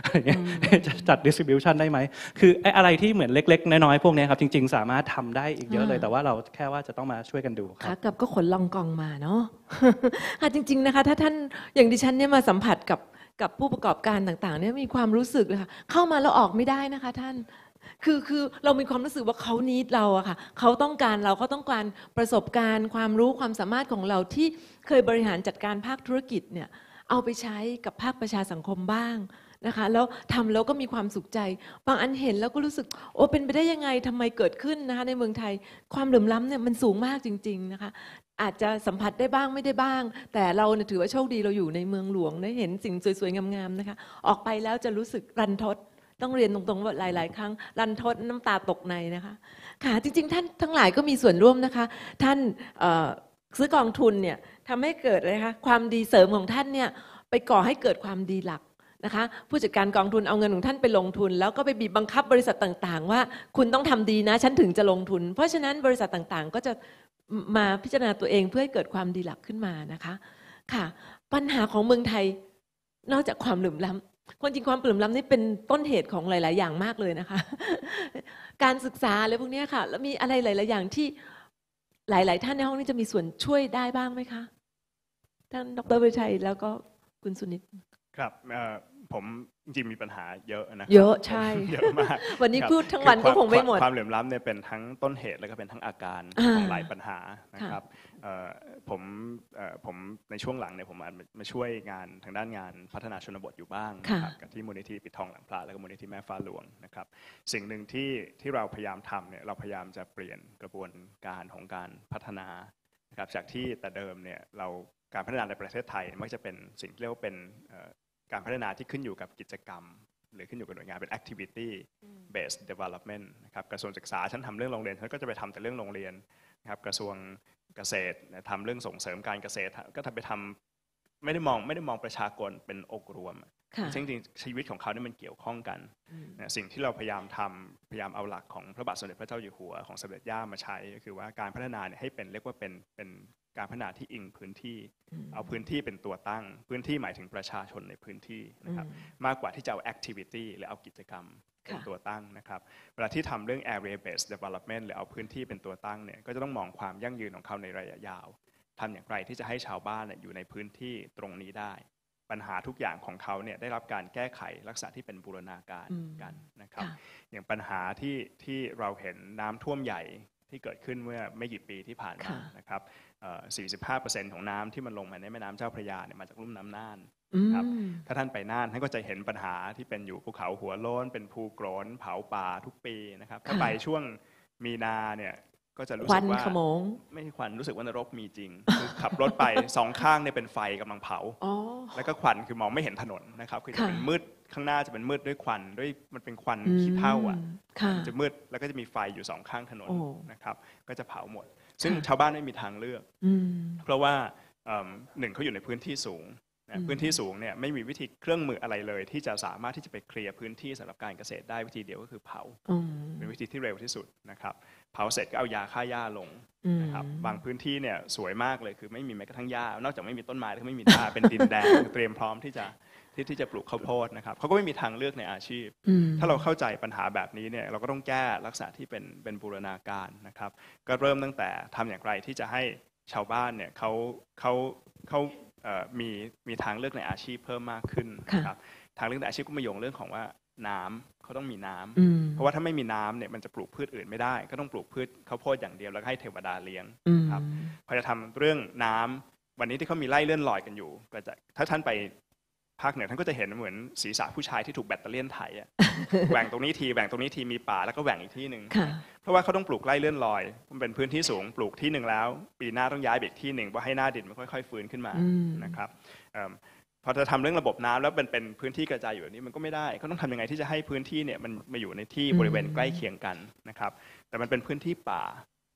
อะไรเงี้ยจะจัดดิสติบิวชันได้ไหม คือไอ้อะไรที่เหมือนเล็ก ๆ น้อยๆพวกนี้ครับจริงๆ สามารถทำได้อีกเยอะเลยแต่ว่าเราแค่ว่าจะต้องมาช่วยกันดูครับกับก็ขนลองกองมาเนาะจริงๆนะคะถ้าท่านอย่างดิฉันเนี่ยมาสัมผัสกับกับผู้ประกอบการต่างๆเนี่ยมีความรู้สึกเลยค่ะเข้ามาแล้วออกไม่ได้นะคะ ท่านคือคือเรามีความรู้สึกว่าเขานิดเราอะค่ะเขาต้องการเราเขาต้องการประสบการณ์ ความรู้ความสามารถของเราที่เคยบริหารจัดการภาคธุรกิจเนี่ยเอาไปใช้กับภาคประชาสังคมบ้างนะคะแล้วทำแล้วก็มีความสุขใจ บางอันเห็นแล้วก็รู้สึกโอ้เป็นไปได้ยังไงทำไมเกิดขึ้นนะคะในเมืองไทย ความเหลื่อมล้ำเนี่ยมันสูงมากจริงๆนะคะอาจจะสัมผัสได้บ้างไม่ได้บ้าง แต่เราถือว่าโชคดีเราอยู่ในเมืองหลวงได้เห็นสิ่งสวยๆงามๆนะคะออกไปแล้วจะรู้สึกรันทดต้องเรียนตรงๆว่าหลาย ๆ ครั้งรันทดน้ำตาตกในนะคะค่ะจริงๆ ท่านทั้งหลายก็มีส่วนร่วมนะคะ ท่านซื้อกองทุนเนี่ยทำให้เกิดเลยคะความดีเสริมของท่านเนี่ยไปก่อให้เกิดความดีหลักนะคะ ผู้จัดการกองทุนเอาเงินของท่านไปลงทุน แล้วก็ไปบีบบังคับบริษัทต่าง ๆ ว่า คุณต้องทำดีนะ ฉันถึงจะลงทุน เพราะฉะนั้นบริษัทต่างๆ ก็จะมาพิจารณาตัวเองเพื่อให้เกิดความดีหลักขึ้นมานะคะค่ะ ปัญหาของเมืองไทย นอกจากความหลื่มล้ำคนจริงความปลื่มล้ำนี่เป็นต้นเหตุของหลาย ๆ อย่างมากเลยนะคะ การศึกษาอะไรพวกนี้ค่ะแล้วมีอะไรหลายๆอย่างที่หลาย ๆ ท่านในห้องนี้จะมีส่วนช่วยได้บ้างไหมคะทั้งดรวิชัยแล้วก็คุณสุนิตครับผมจริงมีปัญหาเยอะนะเยอะใช่เยอะมากวันนี้พูดทั้งวันก็คงไม่หมดความเหลื่อมล้ำเนี่ยเป็นทั้งต้นเหตุแล้วก็เป็นทั้งอาการของหลายปัญหานะครับผมผมในช่วงหลังเนี่ยผมมาช่วยงานทางด้านงานพัฒนาชนบทอยู่บ้างกับที่มูลนิธิปิดทองหลังพระแล้วก็มูลนิธิแม่ฟ้าหลวงนะครับสิ่งหนึ่งที่ที่เราพยายามทำเนี่ยเราพยายามจะเปลี่ยนกระบวนการของการพัฒนาครับจากที่แต่เดิมเนี่ยเราการพัฒนาในประเทศไทยมักจะเป็นสิ่งที่เรียกว่าเป็นการพัฒนาที่ขึ้นอยู่กับกิจกรรม หรือขึ้นอยู่กับหน่วยงาน เป็น activity based development นะครับกระทรวงศึกษาฉันทำเรื่องโรงเรียนฉันก็จะไปทำแต่เรื่องโรงเรียนนะครับกระทรวงเกษตรทำเรื่องส่งเสริมการเกษตรก็ทำไปทำไม่ได้มองไม่ได้มองประชากรเป็นองค์รวม ซึ่งจริงชีวิตของเขาเนี่ยมันเกี่ยวข้องกันนะสิ่งที่เราพยายามทำพยายามเอาหลักของพระบาทสมเด็จพระเจ้าอยู่หัวของสมเด็จย่ามาใช้ก็คือว่าการพัฒนาเนี่ยให้เป็นเรียกว่าเป็นเป็นการพัฒนาที่อิงพื้นที่ เอาพื้นที่เป็นตัวตั้ง พื้นที่หมายถึงประชาชนในพื้นที่นะครับมากกว่าที่จะเอาแอคทิวิตี้หรือเอากิจกรรมเป็นตัวตั้งนะครับ เวลาที่ทำเรื่อง area based development หรือเอาพื้นที่เป็นตัวตั้งเนี่ยก็จะต้องมองความยั่งยืนของเขาในระยะยาวทำอย่างไรที่จะให้ชาวบ้านอยู่ในพื้นที่ตรงนี้ได้ ปัญหาทุกอย่างของเขาเนี่ยได้รับการแก้ไขลักษณะที่เป็นบูรณาการกันนะครับ อย่างปัญหาที่ที่เราเห็นน้ำท่วมใหญ่ที่เกิดขึ้นเมื่อไม่กี่ปีที่ผ่านมานะครับ45%ของน้ำที่มันลงมาในแม่น้ำเจ้าพระยาเนี่ยมาจากลุ่มน้ำน่านครับถ้าท่านไปน่านท่านก็จะเห็นปัญหาที่เป็นอยู่ภูเขาหัวโล้น เป็นภูกรนเผาป่าทุกปีนะครับถ้าไปช่วงมีนาเนี่ยก็จะรู้สึกว่าไม่ใช่ควันรู้สึกว่านรกมีจริงคือขับรถไปสองข้างเนี่ยเป็นไฟกำลังเผา แล้วก็ควันคือมองไม่เห็นถนนนะครับคือจะเป็นมืดข้างหน้าจะเป็นมืดด้วยควันด้วยมันเป็นควันขี้เท่าอ่ะ จะมืดแล้วก็จะมีไฟอยู่สองข้างถนนนะครับก็จะเผาหมดซึ่งชาวบ้านไม่มีทางเลือก เพราะว่าหนึ่งเขาอยู่ในพื้นที่สูงพื้นที่สูงเนี่ยไม่มีวิธีเครื่องมืออะไรเลย ที่จะสามารถที่จะไปเคลียร์พื้นที่สำหรับการเกษตรได้วิธีเดียวก็คือเผาเป็นวิธีที่เร็วที่สุดนะครับ เผาเสร็จก็เอายาฆ่าหญ้าลงนะครับ บางพื้นที่เนี่ยสวยมากเลยคือไม่มีแม้กระทั่งหญ้า นอกจากไม่มีต้นไม้ก็ไม่มีหญ้าเป็นดินแดงเตรียมพร้อมที่จะที่ที่จะปลูกข้าวโพดนะครับเขาก็ไม่มีทางเลือกในอาชีพ ถ้าเราเข้าใจปัญหาแบบนี้เนี่ยเราก็ต้องแก้ลักษณะที่เป็นเป็นบูรณาการนะครับ ก็เริ่มตั้งแต่ทำอย่างไรที่จะให้ชาวบ้านเนี่ยเขาเขาเขามีมีทางเลือกในอาชีพเพิ่มมากขึ้นครับทางเลือกในอาชีพก็มาโยงเรื่องของว่าน้ำเขาต้องมีน้ำ เพราะว่าถ้าไม่มีน้ำเนี่ยมันจะปลูกพืชอื่นไม่ได้ ก็ต้องปลูกพืชข้าวโพดอย่างเดียวแล้วให้เทวดาเลี้ยงครับพอจะทำเรื่องน้ำวันนี้ที่เขามีไล่เลื่อนลอยกันอยู่ ก็จะถ้าท่านไปภาคเหนือท่านก็จะเห็นเหมือน ศีรษะผู้ชายที่ถูกแบตเตอรี่นไถอะแหว่งตรงนี้ทีแหว่งตรงนี้ทีมีป่าแล้วก็แหว่งอีกที่หนึ่ง เพราะว่าเขาต้องปลูกไร่เลื่อนลอย มันเป็นพื้นที่สูงปลูกที่หนึ่งแล้ว ปีหน้าต้องย้ายไปอีกที่หนึ่งเพื่อให้หน้าดินมันค่อย ๆ ฟื้นขึ้นมา นะครับพอจะทำเรื่องระบบน้ำแล้วเป็นเป็นพื้นที่กระจายอยู่แบบนี้มันก็ไม่ได้เขาต้องทำยังไงที่จะให้พื้นที่เนี่ยมันมาอยู่ในที่บริเวณใกล้เคียงกันนะครับ แต่มันเป็นพื้นที่ป่า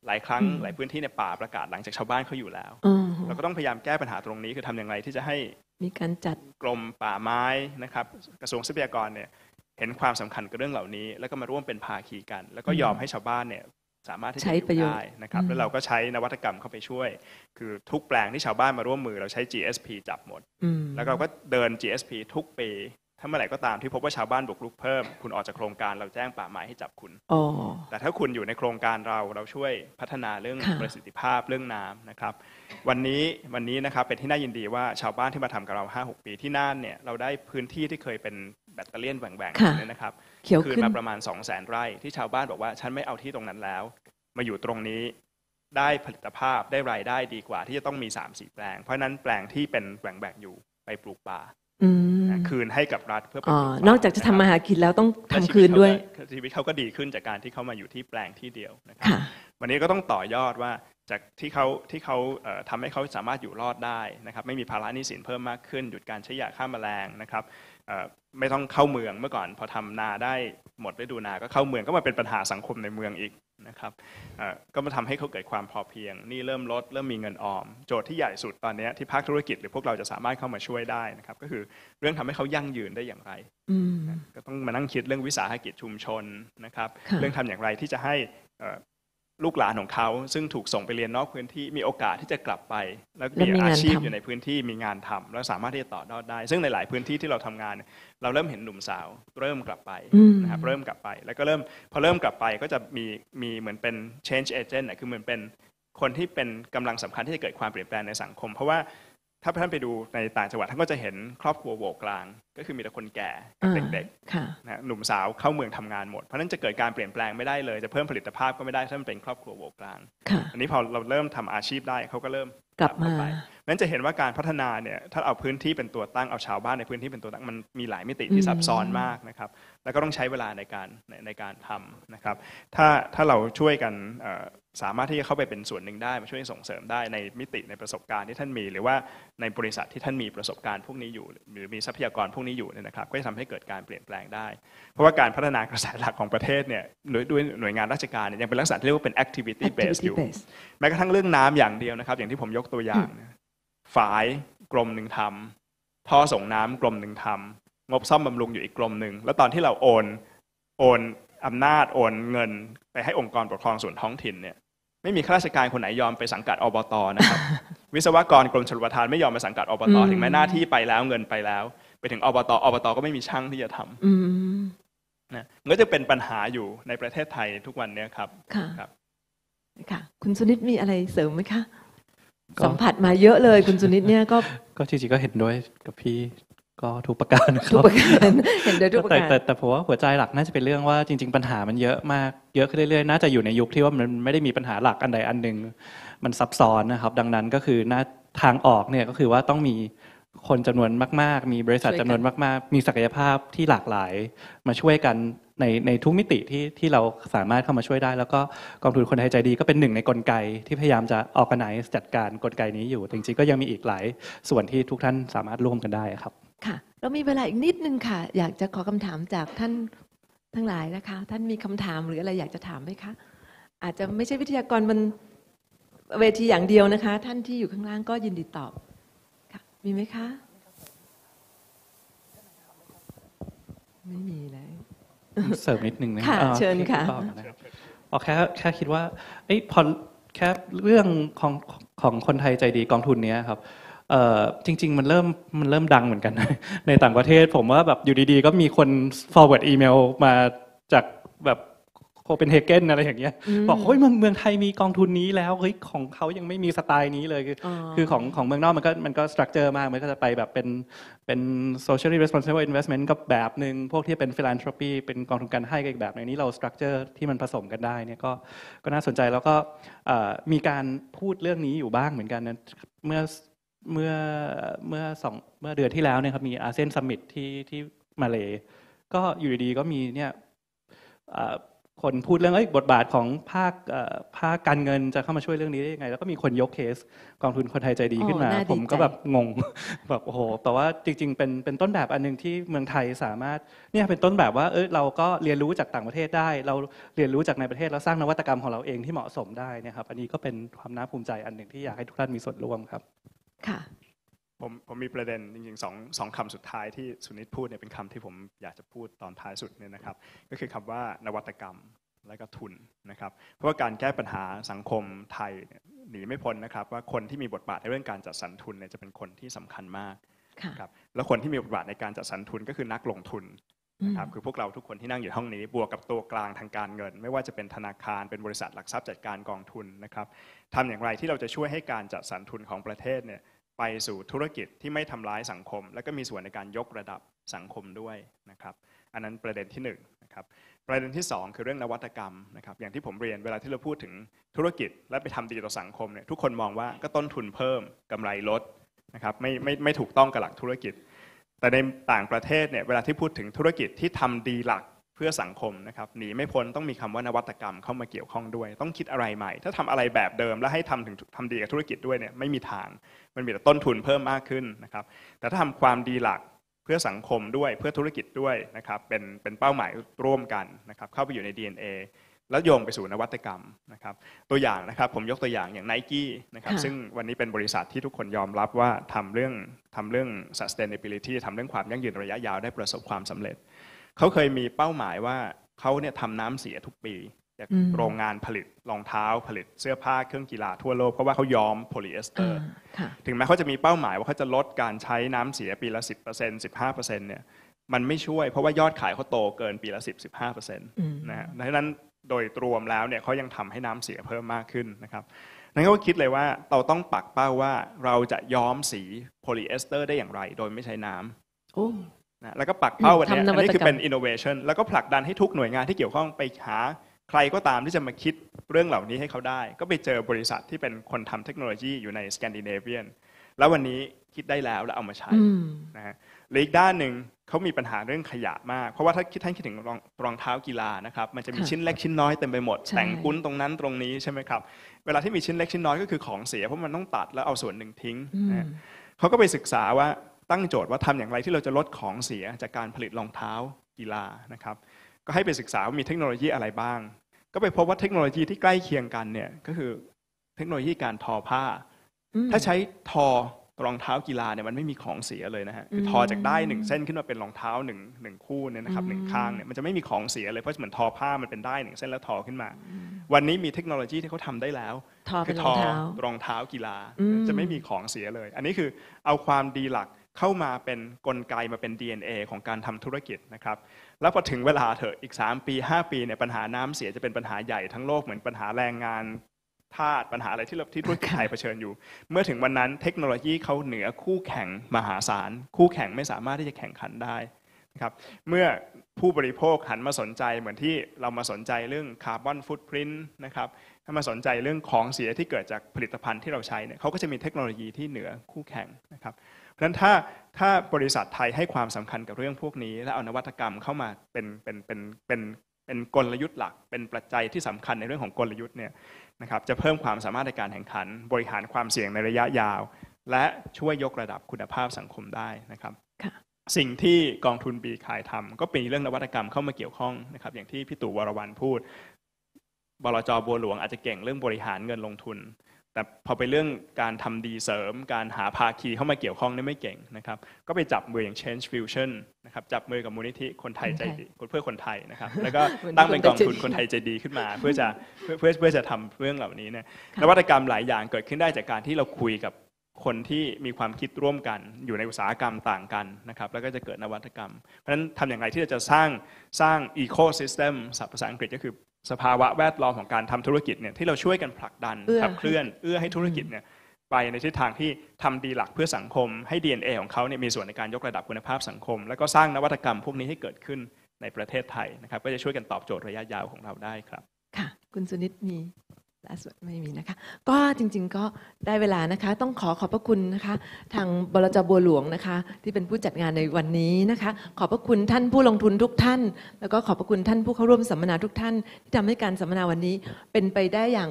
หลายครั้งหลายพื้นที่ในป่าประกาศหลังจากชาวบ้านเขาอยู่แล้วเราก็ต้องพยายามแก้ปัญหาตรงนี้คือทำอย่างไรที่จะให้มีการจัดกรมป่าไม้นะครับกระทรวงทรัพยากรเนี่ยเห็นความสำคัญกับเรื่องเหล่านี้ แล้วก็มาร่วมเป็นภาคีกัน แล้วก็ยอมให้ชาวบ้านเนี่ยสามารถที่จะใช้ได้นะครับ แล้วเราก็ใช้นวัตกรรมเข้าไปช่วยคือทุกแปลงที่ชาวบ้านมาร่วมมือเราใช้ GSP จับหมด แล้วเราก็เดิน GSP ทุกปีถ้าเมื่อไหร่ก็ตามที่พบว่าชาวบ้านบุกรุกเพิ่ม คุณออกจากโครงการเราแจ้งป่าไม้ให้จับคุณ แต่ถ้าคุณอยู่ในโครงการเราเราช่วยพัฒนาเรื่องประสิทธิภาพเรื่องน้ำนะครับ วันนี้วันนี้นะครับ เป็นที่น่ายินดีว่าชาวบ้านที่มาทำกับเรา5-6ปีที่น่านเนี่ยเราได้พื้นที่ ที่เคยเป็นแบตเตอรี่แหว่งๆเนี่ยนะครับเขียวคืนขึ้นมาประมาณ2 0 0 0 0 0 ไร่ที่ชาวบ้านบอกว่า ฉันไม่เอาที่ตรงนั้นแล้ว มาอยู่ตรงนี้ได้ผลิตภาพได้รายได้ดีกว่าที่จะต้องมี3 4แปลง เพราะนั้นแปลงที่เป็นแหว่งแบงอยู่ไปปลูกป่าคืนให้กับรัฐเพื่อเปนออนอกจากจะทำมาหากินแล้วต้องทำคืนด้วยชีวิตเขาก็ดีขึ้นจากการที่เขามาอยู่ที่แปลงที่เดียวนะครับวันนี้ก็ต้องต่อยอดว่าจากที่เขาที่เขาทำให้เขาสามารถอยู่รอดได้นะครับ ไม่มี ภาระหนี้สินเพิ่มมากขึ้นหยุดการใช้ยาฆ่าแมลงนะครับไม่ต้องเข้าเมืองเมื่อก่อนพอทำนาได้หมดฤดูนา ก็เข้าเมืองก็มาเป็นปัญหาสังคมในเมืองอีกนะครับก็มาทำให้เขาเกิดความพอเพียงนี่เริ่มลดเริ่มมีเงินออม โจทย์ที่ใหญ่สุดตอนนี้ ที่ภาคธุรกิจหรือพวกเราจะสามารถเข้ามาช่วยได้นะครับ ก็คือเรื่องทำให้เขายั่งยืนได้อย่างไรก็ต้องมานั่งคิดเรื่องวิสาหกิจชุมชนนะครับ เรื่องทำอย่างไรที่จะให้ลูกหลานของเขา ซึ่งถูกส่งไปเรียนนอกพื้นที่มีโอกาสที่จะกลับไป แล้วมีอาชีพอยู่ในพื้นที่มีงานทำ แล้วสามารถที่จะต่อยอดได้ ซึ่งในหลายพื้นที่ที่เราทำงาน เราเริ่มเห็นหนุ่มสาว เริ่มกลับไปนะครับเริ่มกลับไป แล้วก็เริ่มพอเริ่มกลับไปก็จะมีมีเหมือนเป็น change agent นะคือเหมือนเป็นคนที่เป็นกำลังสำคัญที่จะเกิดความเปลี่ยนแปลงในสังคมเพราะว่าถ้าท่านไปดูในต่างจังหวัดท่านก็จะเห็นครอบครัวโวกลาง ก็คือมีแต่คนแก่กับเด็กๆนะหนุ่มสาวเข้าเมืองทำงานหมดเพราะนั้นจะเกิดการเปลี่ยนแปลงไม่ได้เลย จะเพิ่มผลิตภาพก็ไม่ได้ถ้ามันเป็นครอบครัวโวกลางอันนี้พอเราเริ่มทำอาชีพได้เขาก็เริ่มกลับมานั้นจะเห็นว่าการพัฒนาเนี่ยถ้าเอาพื้นที่เป็นตัวตั้งเอาชาวบ้านในพื้นที่เป็นตัวตั้งมันมีหลายมิติที่ซับซ้อนมากนะครับแล้วก็ต้องใช้เวลาในการในในการทำนะครับถ้าถ้าเราช่วยกันสามารถที่จะเข้าไปเป็นส่วนหนึ่งได้ มาช่วยส่งเสริมได้ในมิติในประสบการณ์ที่ท่านมีหรือว่าในบริษัทที่ท่านมีประสบการณ์พวกนี้อยู่ หรือมีทรัพยากรพวกนี้อยู่เนี่ยนะครับก็จะทำให้เกิดการเปลี่ยนแปลงได้ เพราะว่าการพัฒนากระแสหลักของประเทศเนี่ยโดยหน่วยงานราชการเนี่ยยังเป็นลักษณะที่เรียกว่าเป็น activity based อยู่แม้กระทั่งเรื่องน้ำอย่างเดียวนะครับ อย่างที่ผมยกตัวอย่างฝายกรมหนึ่งทำท่อส่งน้ำกรมหนึ่งทำงบซ่อมบำรุงอยู่อีกกรมหนึ่งแล้วตอนที่เราโอนโอนอำนาจโอน เงินไปให้องค์กรปกครองส่วนท้องถิ่นเนี่ยไม่มีข้าราชการคนไหนยอมไปสังกัดอบตนะครับวิศวกรกรมชลประทานไม่ยอมไปสังกัดอบตถึงแม้หน้าที่ไปแล้วเงินไปแล้ว ไปถึงอบตอบตก็ไม่มีช่างที่จะทำนะมันก็จะเป็นปัญหาอยู่ในประเทศไทยทุกวันนี้ครับค่ะค่ะ คุณสุนิตมีอะไรเสริมไหมคะสัมผัสมาเยอะเลย คุณสุนิตเนี่ยก็ก็จริงๆก็เห็นด้วยกับพี่ก็ทุกประการครับกเห็นด้วยทุกประการแต่แต่ผมว่าหัวใจหลักน่าจะเป็นเรื่องว่าจริงๆปัญหามันเยอะมากเยอะขึ้นเรื่อยๆน่าจะอยู่ในยุคที่ว่ามันไม่ได้มีปัญหาหลักอันใดอันหนึ่งมันซับซ้อนนะครับดังนั้นก็คือหน้าทางออกเนี่ยก็คือว่าต้องมีคนจำนวนมากๆ มีบริษัทจำนวนมากๆ มีศักยภาพที่หลากหลาย มาช่วยกันในในทุกมิติที่ที่เราสามารถเข้ามาช่วยได้ แล้วก็กองทุนคนไทยใจดีก็เป็นหนึ่งในกลไกที่พยายามจะออกกนไนจัดการกลไกนี้อยู่ จริงๆ ก็ยังมีอีกหลายส่วนที่ทุกท่านสามารถร่วมกันได้ครับค่ะเรามีเวลาอีกนิดนึงค่ะ อยากจะขอคำถามจากท่านทั้งหลายนะคะ ท่านมีคำถามหรืออะไรอยากจะถามไหมคะ อาจจะไม่ใช่วิทยากรบนเวทีอย่างเดียวนะคะ ท่านที่อยู่ข้างล่างก็ยินดีตอบค่ะมีไหมคะ ไม่มีเลยเสริมนิดนึงนะค่ะเชิญค่ะออแค่แค่คิดว่าไอ้พอแค่เรื่องของของคนไทยใจดีกองทุนเนี้ยครับจริงๆ มันเริ่มมันเริ่มดังเหมือนกัน ในต่างประเทศผมว่าแบบอยู่ดีๆ ก็มีคน forward อีเมลมาจากแบบโคเปนเฮเกนอะไรอย่างเงี้ยบอกเฮ้ยเมืองเมืองไทยมีกองทุนนี้แล้วเฮ้ยของเขายังไม่มีสไตล์นี้เลยคือของของเมืองนอกมันก็มันก็สตรัคเจอร์มากมันก็จะไปแบบเป็นเป็น socially responsible investment ก็แบบหนึ่งพวกที่เป็น philanthropy เป็นกองทุนการให้ก็อีกแบบในนี้เราสตรัคเจอร์ที่มันผสมกันได้เนี่ยก็ก็น่าสนใจแล้วก็มีการพูดเรื่องนี้อยู่บ้างเหมือนกันนะเมื่อเมื่อเมื่อสองเมื่อเดือนที่แล้วเนี่ยครับมีอาเซียนซัมมิตที่ที่มาเลยก็อยู่ดีๆก็มีเนี่ยคนพูดเรื่องอบทบาทของภาคภาคการเงินจะเข้ามาช่วยเรื่องนี้ได้ยังไงแล้วก็มีคนยกเคส กองทุนคนไทยใจดีขึ้นมา ผมก็แบบงงแบบโอ้โห แต่ว่าจริง ๆ เป็นเป็นต้นแบบอันนึงที่เมืองไทยสามารถเนี่ยเป็นต้นแบบว่าเออเราก็เรียนรู้จากต่างประเทศได้ เราเรียนรู้จากในประเทศแล้วสร้างนวัตกรรมของเราเองที่เหมาะสมได้นะครับ อันนี้ก็เป็นความน่าภูมิใจอันหนึ่งที่อยากให้ทุกท่านมีส่วนร่วมครับค่ะผมผมมีประเด็นจริงๆสองสองคำสุดท้ายที่สุนิตพูดเนี่ยเป็นคำที่ผมอยากจะพูดตอนท้ายสุดเนี่ยนะครับก็คือคำว่านวัตกรรมและก็ทุนนะครับเพราะว่าการแก้ปัญหาสังคมไทยหนีไม่พ้นนะครับว่าคนที่มีบทบาทในเรื่องการจัดสรรทุนเนี่ยจะเป็นคนที่สำคัญมากครับแล้วคนที่มีบทบาทในการจัดสรรทุนก็คือนักลงทุนนะครับคือพวกเราทุกคนที่นั่งอยู่ห้องนี้ บวกกับตัวกลางทางการเงิน ไม่ว่าจะเป็นธนาคารเป็นบริษัทหลักทรัพย์จัดการกองทุนนะครับทำอย่างไรที่เราจะช่วยให้การจัดสรรทุนของประเทศเนี่ยไปสู่ธุรกิจที่ไม่ทำร้ายสังคม และก็มีส่วนในการยกระดับสังคมด้วยนะครับอันนั้นประเด็นที่1นนะครับประเด็นที่ 2 คือเรื่องนวัตกรรมนะครับอย่างที่ผมเรียนเวลาที่เราพูดถึงธุรกิจ และไปทำดีต่อสังคมเนี่ยทุกคนมองว่าก็ต้นทุนเพิ่มกำไรลดนะครับไม่ไม่ไม่ถูกต้องกับหลักธุรกิจ แต่ในต่างประเทศเนี่ยเวลาที่พูดถึงธุรกิจที่ทำดีหลักเพื่อสังคมนะครับหนีไม่พ้นต้องมีคำว่านวัตกรรมเข้ามาเกี่ยวข้องด้วย ต้องคิดอะไรใหม่ ถ้าทำอะไรแบบเดิมแล้วให้ทำถึงทำดีกับธุรกิจด้วยเนี่ยไม่มีทาง มันมีแต่ต้นทุนเพิ่มมากขึ้นนะครับแต่ถ้าทำความดีหลักเพื่อสังคมด้วยเพื่อธุรกิจด้วยนะครับเป็นเป็นเป้าหมายร่วมกันนะครับเข้าไปอยู่ใน DNA แล้วโยงไปสู่นวัตกรรมนะครับตัวอย่างนะครับ ผมยกตัวอย่าง อย่างไนกี้นะครับซึ่งวันนี้เป็นบริษัทที่ทุกคนยอมรับว่าทำเรื่องทำเรื่อง sustainability ทำเรื่องความยั่งยืนระยะยาวได้ประสบความสำเร็จเขาเคยมีเป้าหมายว่าเขาเนี่ยทำน้ำเสียทุกปี จากโรงงานผลิตรองเท้าผลิตเสื้อผ้าเครื่องกีฬาทั่วโลก เพราะว่าเขายอมโพลีเอสเตอร์ ถึงแม้เขาจะมีเป้าหมายว่าเขาจะลดการใช้น้ำเสียปีละสปอร์เนี่ยมันไม่ช่วย เพราะว่ายอดขายเขาโตเกินปีละสสิิบบห้าเปอร์เซ็นตะฮะดังนั้นโดยรวมแล้วเนี่ยเขายังทำให้น้ำเสียเพิ่มมากขึ้นนะครับนั่นก็คิดเลยว่าเราต้องปักเป้าว่าเราจะย้อมสีโพลีเอสเตอร์ได้อย่างไร โดยไม่ใช้น้ำนะแล้วก็ปักเป้าวันนี้อันนี้คือเป็น innovation แล้วก็ผลักดันให้ทุกหน่วยงานที่เกี่ยวข้องไปหาใครก็ตามที่จะมาคิดเรื่องเหล่านี้ให้เขาได้ ก็ไปเจอบริษัทที่เป็นคนทำเทคโนโลยีอยู่ในสแกนดิเนเวียนแล้ววันนี้คิดได้แล้วแล้วเอามาใช้นะฮะหรืออีกด้านหนึ่งเขามีปัญหาเรื่องขยะมากเพราะว่าถ้าคิดท่านคิดถึงรองรองเท้ากีฬานะครับมันจะมีชิ้นเล็กชิ้นน้อยเต็มไปหมดแต่งปุ้นตรงนั้นตรงนี้ใช่ไหมครับเวลาที่มีชิ้นเล็กชิ้นน้อยก็คือของเสียเพราะมันต้องตัดแล้วเอาส่วนหนึ่งทิ้งเขาก็ไปศึกษาว่าตั้งโจทย์ว่าทำอย่างไรที่เราจะลดของเสียจากการผลิตรองเท้ากีฬานะครับ ก็ให้ไปศึกษาว่ามีเทคโนโลยีอะไรบ้าง ก็ไปพบว่าเทคโนโลยีที่ใกล้เคียงกันเนี่ยก็คือเทคโนโลยีการทอผ้า ถ้าใช้ทอรองเท้ากีฬาเนี่ยมันไม่มีของเสียเลยนะฮะคือทอจากได้หนึ่งเส้นขึ้นมาเป็นรองเท้าหนึ่งหนึ่งคู่เนี่ยนะครับหนึ่งข้างเนี่ยมันจะไม่มีของเสียเลยเพราะเหมือนทอผ้ามันเป็นได้หนึ่งเส้นแล้วทอขึ้นมา วันนี้มีเทคโนโลยีที่เขาทำได้แล้วคือทอรองเท้ากีฬา จะไม่มีของเสียเลย อันนี้คือเอาความดีหลักเข้ามาเป็นนกลไกมาเป็น DNA ของการทำธุรกิจนะครับ แล้วพอถึงเวลาเถอะอีก 3 ปี 5 ปีเนี่ยปัญหาน้ำเสียจะเป็นปัญหาใหญ่ทั้งโลกเหมือนปัญหาแรงงานทาสปัญหาอะไรที่เราที่ทุกิจไทยเผชิญอยู่ เมื่อถึงวันนั้นเทคโนโลยีเขาเหนือคู่แข่งมหาศาล คู่แข่งไม่สามารถที่จะแข่งขันได้นะครับ เมื่อผู้บริโภคหันมาสนใจเหมือนที่เรามาสนใจเรื่องคาร์บอนฟุตพิ้นนะครับถ้ามาสนใจเรื่องของเสียที่เกิดจากผลิตภัณฑ์ที่เราใช้เนี่ยเขาก็จะมีเทคโนโลยีที่เหนือคู่แข่งนะครับเพราะฉะนั้นถ้าถ้าบริษัทไทยให้ความสำคัญกับเรื่องพวกนี้ และเอานวัตกรรมเข้ามาเป็นเป็นเป็นเป็นเป็นกลยุทธ์หลักเป็นปัจจัยที่สำคัญในเรื่องของกลยุทธ์เนี่ยนะครับจะเพิ่มความสามารถในการแข่งขันบริหารความเสี่ยงในระยะยาว และช่วยยกระดับคุณภาพสังคมได้นะครับสิ่งที่กองทุนบีคายทำก็เป็นเรื่องนวัตกรรมเข้ามาเกี่ยวข้องนะครับอย่างที่พี่ตู่วรวันพูด บลจบัวหลวงอาจจะเก่งเรื่องบริหารเงินลงทุนแต่พอไปเรื่องการทำดีเสริม การหาภาคีเข้ามาเกี่ยวข้องนี่ไม่เก่งนะครับก็ไปจับมืออย่าง Change Fusion นะครับจับมือกับมูลนิธิคนไทยใจดีเพื่อคนไทยนะครับ แล้วก็ตั้งเป็นกองทุนคนไทยใจดีขึ้นมา เพื่อจะเพื่อเพื่อจะทำเรื่องเหล่านี้นะนวัตกรรมหลายอย่างเกิดขึ้นได้จากการที่เราคุยกับคนที่มีความคิดร่วมกันอยู่ในอุตสาหกรรมต่างกันนะครับแล้วก็จะเกิดนวัตกรรมเพราะฉะนั้นทำอย่างไรที่จะสร้างสร้างอีโคซิสเต็มภาษาอังกฤษก็คือสภาวะแวดล้อมของการทำธุรกิจเนี่ยที่เราช่วยกันผลักดันขับเคลื่อนเอื้อให้ธุรกิจเนี่ยไปในทิศทางที่ทำดีหลักเพื่อสังคมให้ DNA ของเขาเนี่ยมีส่วนในการยกระดับคุณภาพสังคม แล้วก็สร้างนวัตกรรมพวกนี้ให้เกิดขึ้นในประเทศไทยนะครับก็จะช่วยกันตอบโจทย์ระยะยาวของเราได้ครับ ค่ะ คุณสุนิตมีล่าสุดไม่มีนะคะ ก็จริงๆก็ได้เวลานะคะ ต้องขอขอบพระคุณนะคะทางบลจบัวหลวงนะคะที่เป็นผู้จัดงานในวันนี้นะคะ ขอบพระคุณท่านผู้ลงทุนทุกท่าน แล้วก็ขอบพระคุณท่านผู้เข้าร่วมสัมมนาทุกท่าน ที่ทำให้การสัมมนาวันนี้เป็นไปได้อย่าง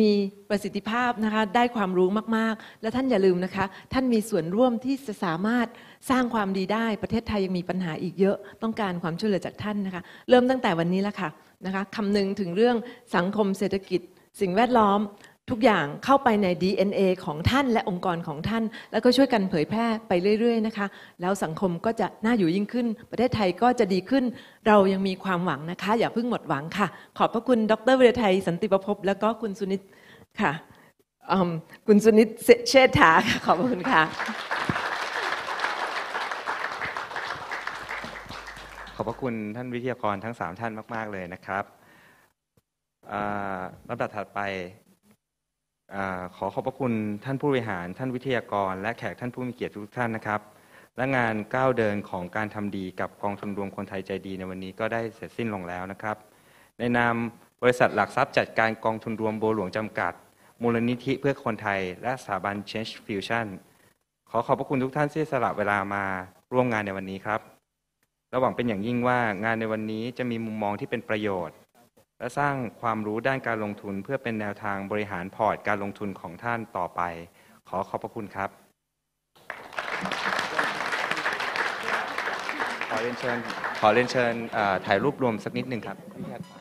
มีประสิทธิภาพนะคะ ได้ความรู้มากๆ และท่านอย่าลืมนะคะท่านมีส่วนร่วมที่จะสามารถสร้างความดีได้ ประเทศไทยยังมีปัญหาอีกเยอะ ต้องการความช่วยเหลือจากท่านนะคะ เริ่มตั้งแต่วันนี้แล้วค่ะนะคะคำนึงถึงเรื่องสังคมเศรษฐกิจสิ่งแวดล้อมทุกอย่างเข้าไปใน DNA ของท่านและองค์กรของท่าน แล้วก็ช่วยกันเผยแพร่ไปเรื่อยๆ นะคะ แล้วสังคมก็จะน่าอยู่ยิ่งขึ้น ประเทศไทยก็จะดีขึ้น เรายังมีความหวังนะคะ อย่าเพิ่งหมดหวังค่ะ ขอบพระคุณ ดรเวรไทยสันติประพบแล้วก็คุณสุนิตค่ะคุณสุนิตเชษฐาค่ะขอบคุณค่ะ ขอบพระคุณท่านวิทยากรทั้ง 3 ท่านมาก ๆ เลยนะครับลำดับถัดไปอขอขอบพระคุณท่านผู้บริหารท่านวิทยากรและแขกท่านผู้มีเกียรติทุกท่านนะครับ และงานก้าวเดินของการทำดีกับกองทุนรวมคนไทยใจดีในวันนี้ ก็ได้เสร็จสิ้นลงแล้วนะครับ ในนามบริษัทหลักทรัพย์จัดการกองทุนรวมโบหลวงจำกัด มูลนิธิเพื่อคนไทยและสถาบัน Change Fusion ขอขอบพระคุณทุกท่านที่สละเวลามาร่วมงานในวันนี้ครับระหวังเป็นอย่างยิ่งว่างานในวันนี้จะมีมุมมองที่เป็นประโยชน์และสร้างความรู้ด้านการลงทุนเพื่อเป็นแนวทางบริหารพอร์ตการลงทุนของท่านต่อไป ขอขอบพระคุณครับ ขอเรียนเชิญ ขอเรียนเชิญถ่ายรูปรวมสักนิดหนึ่งครับ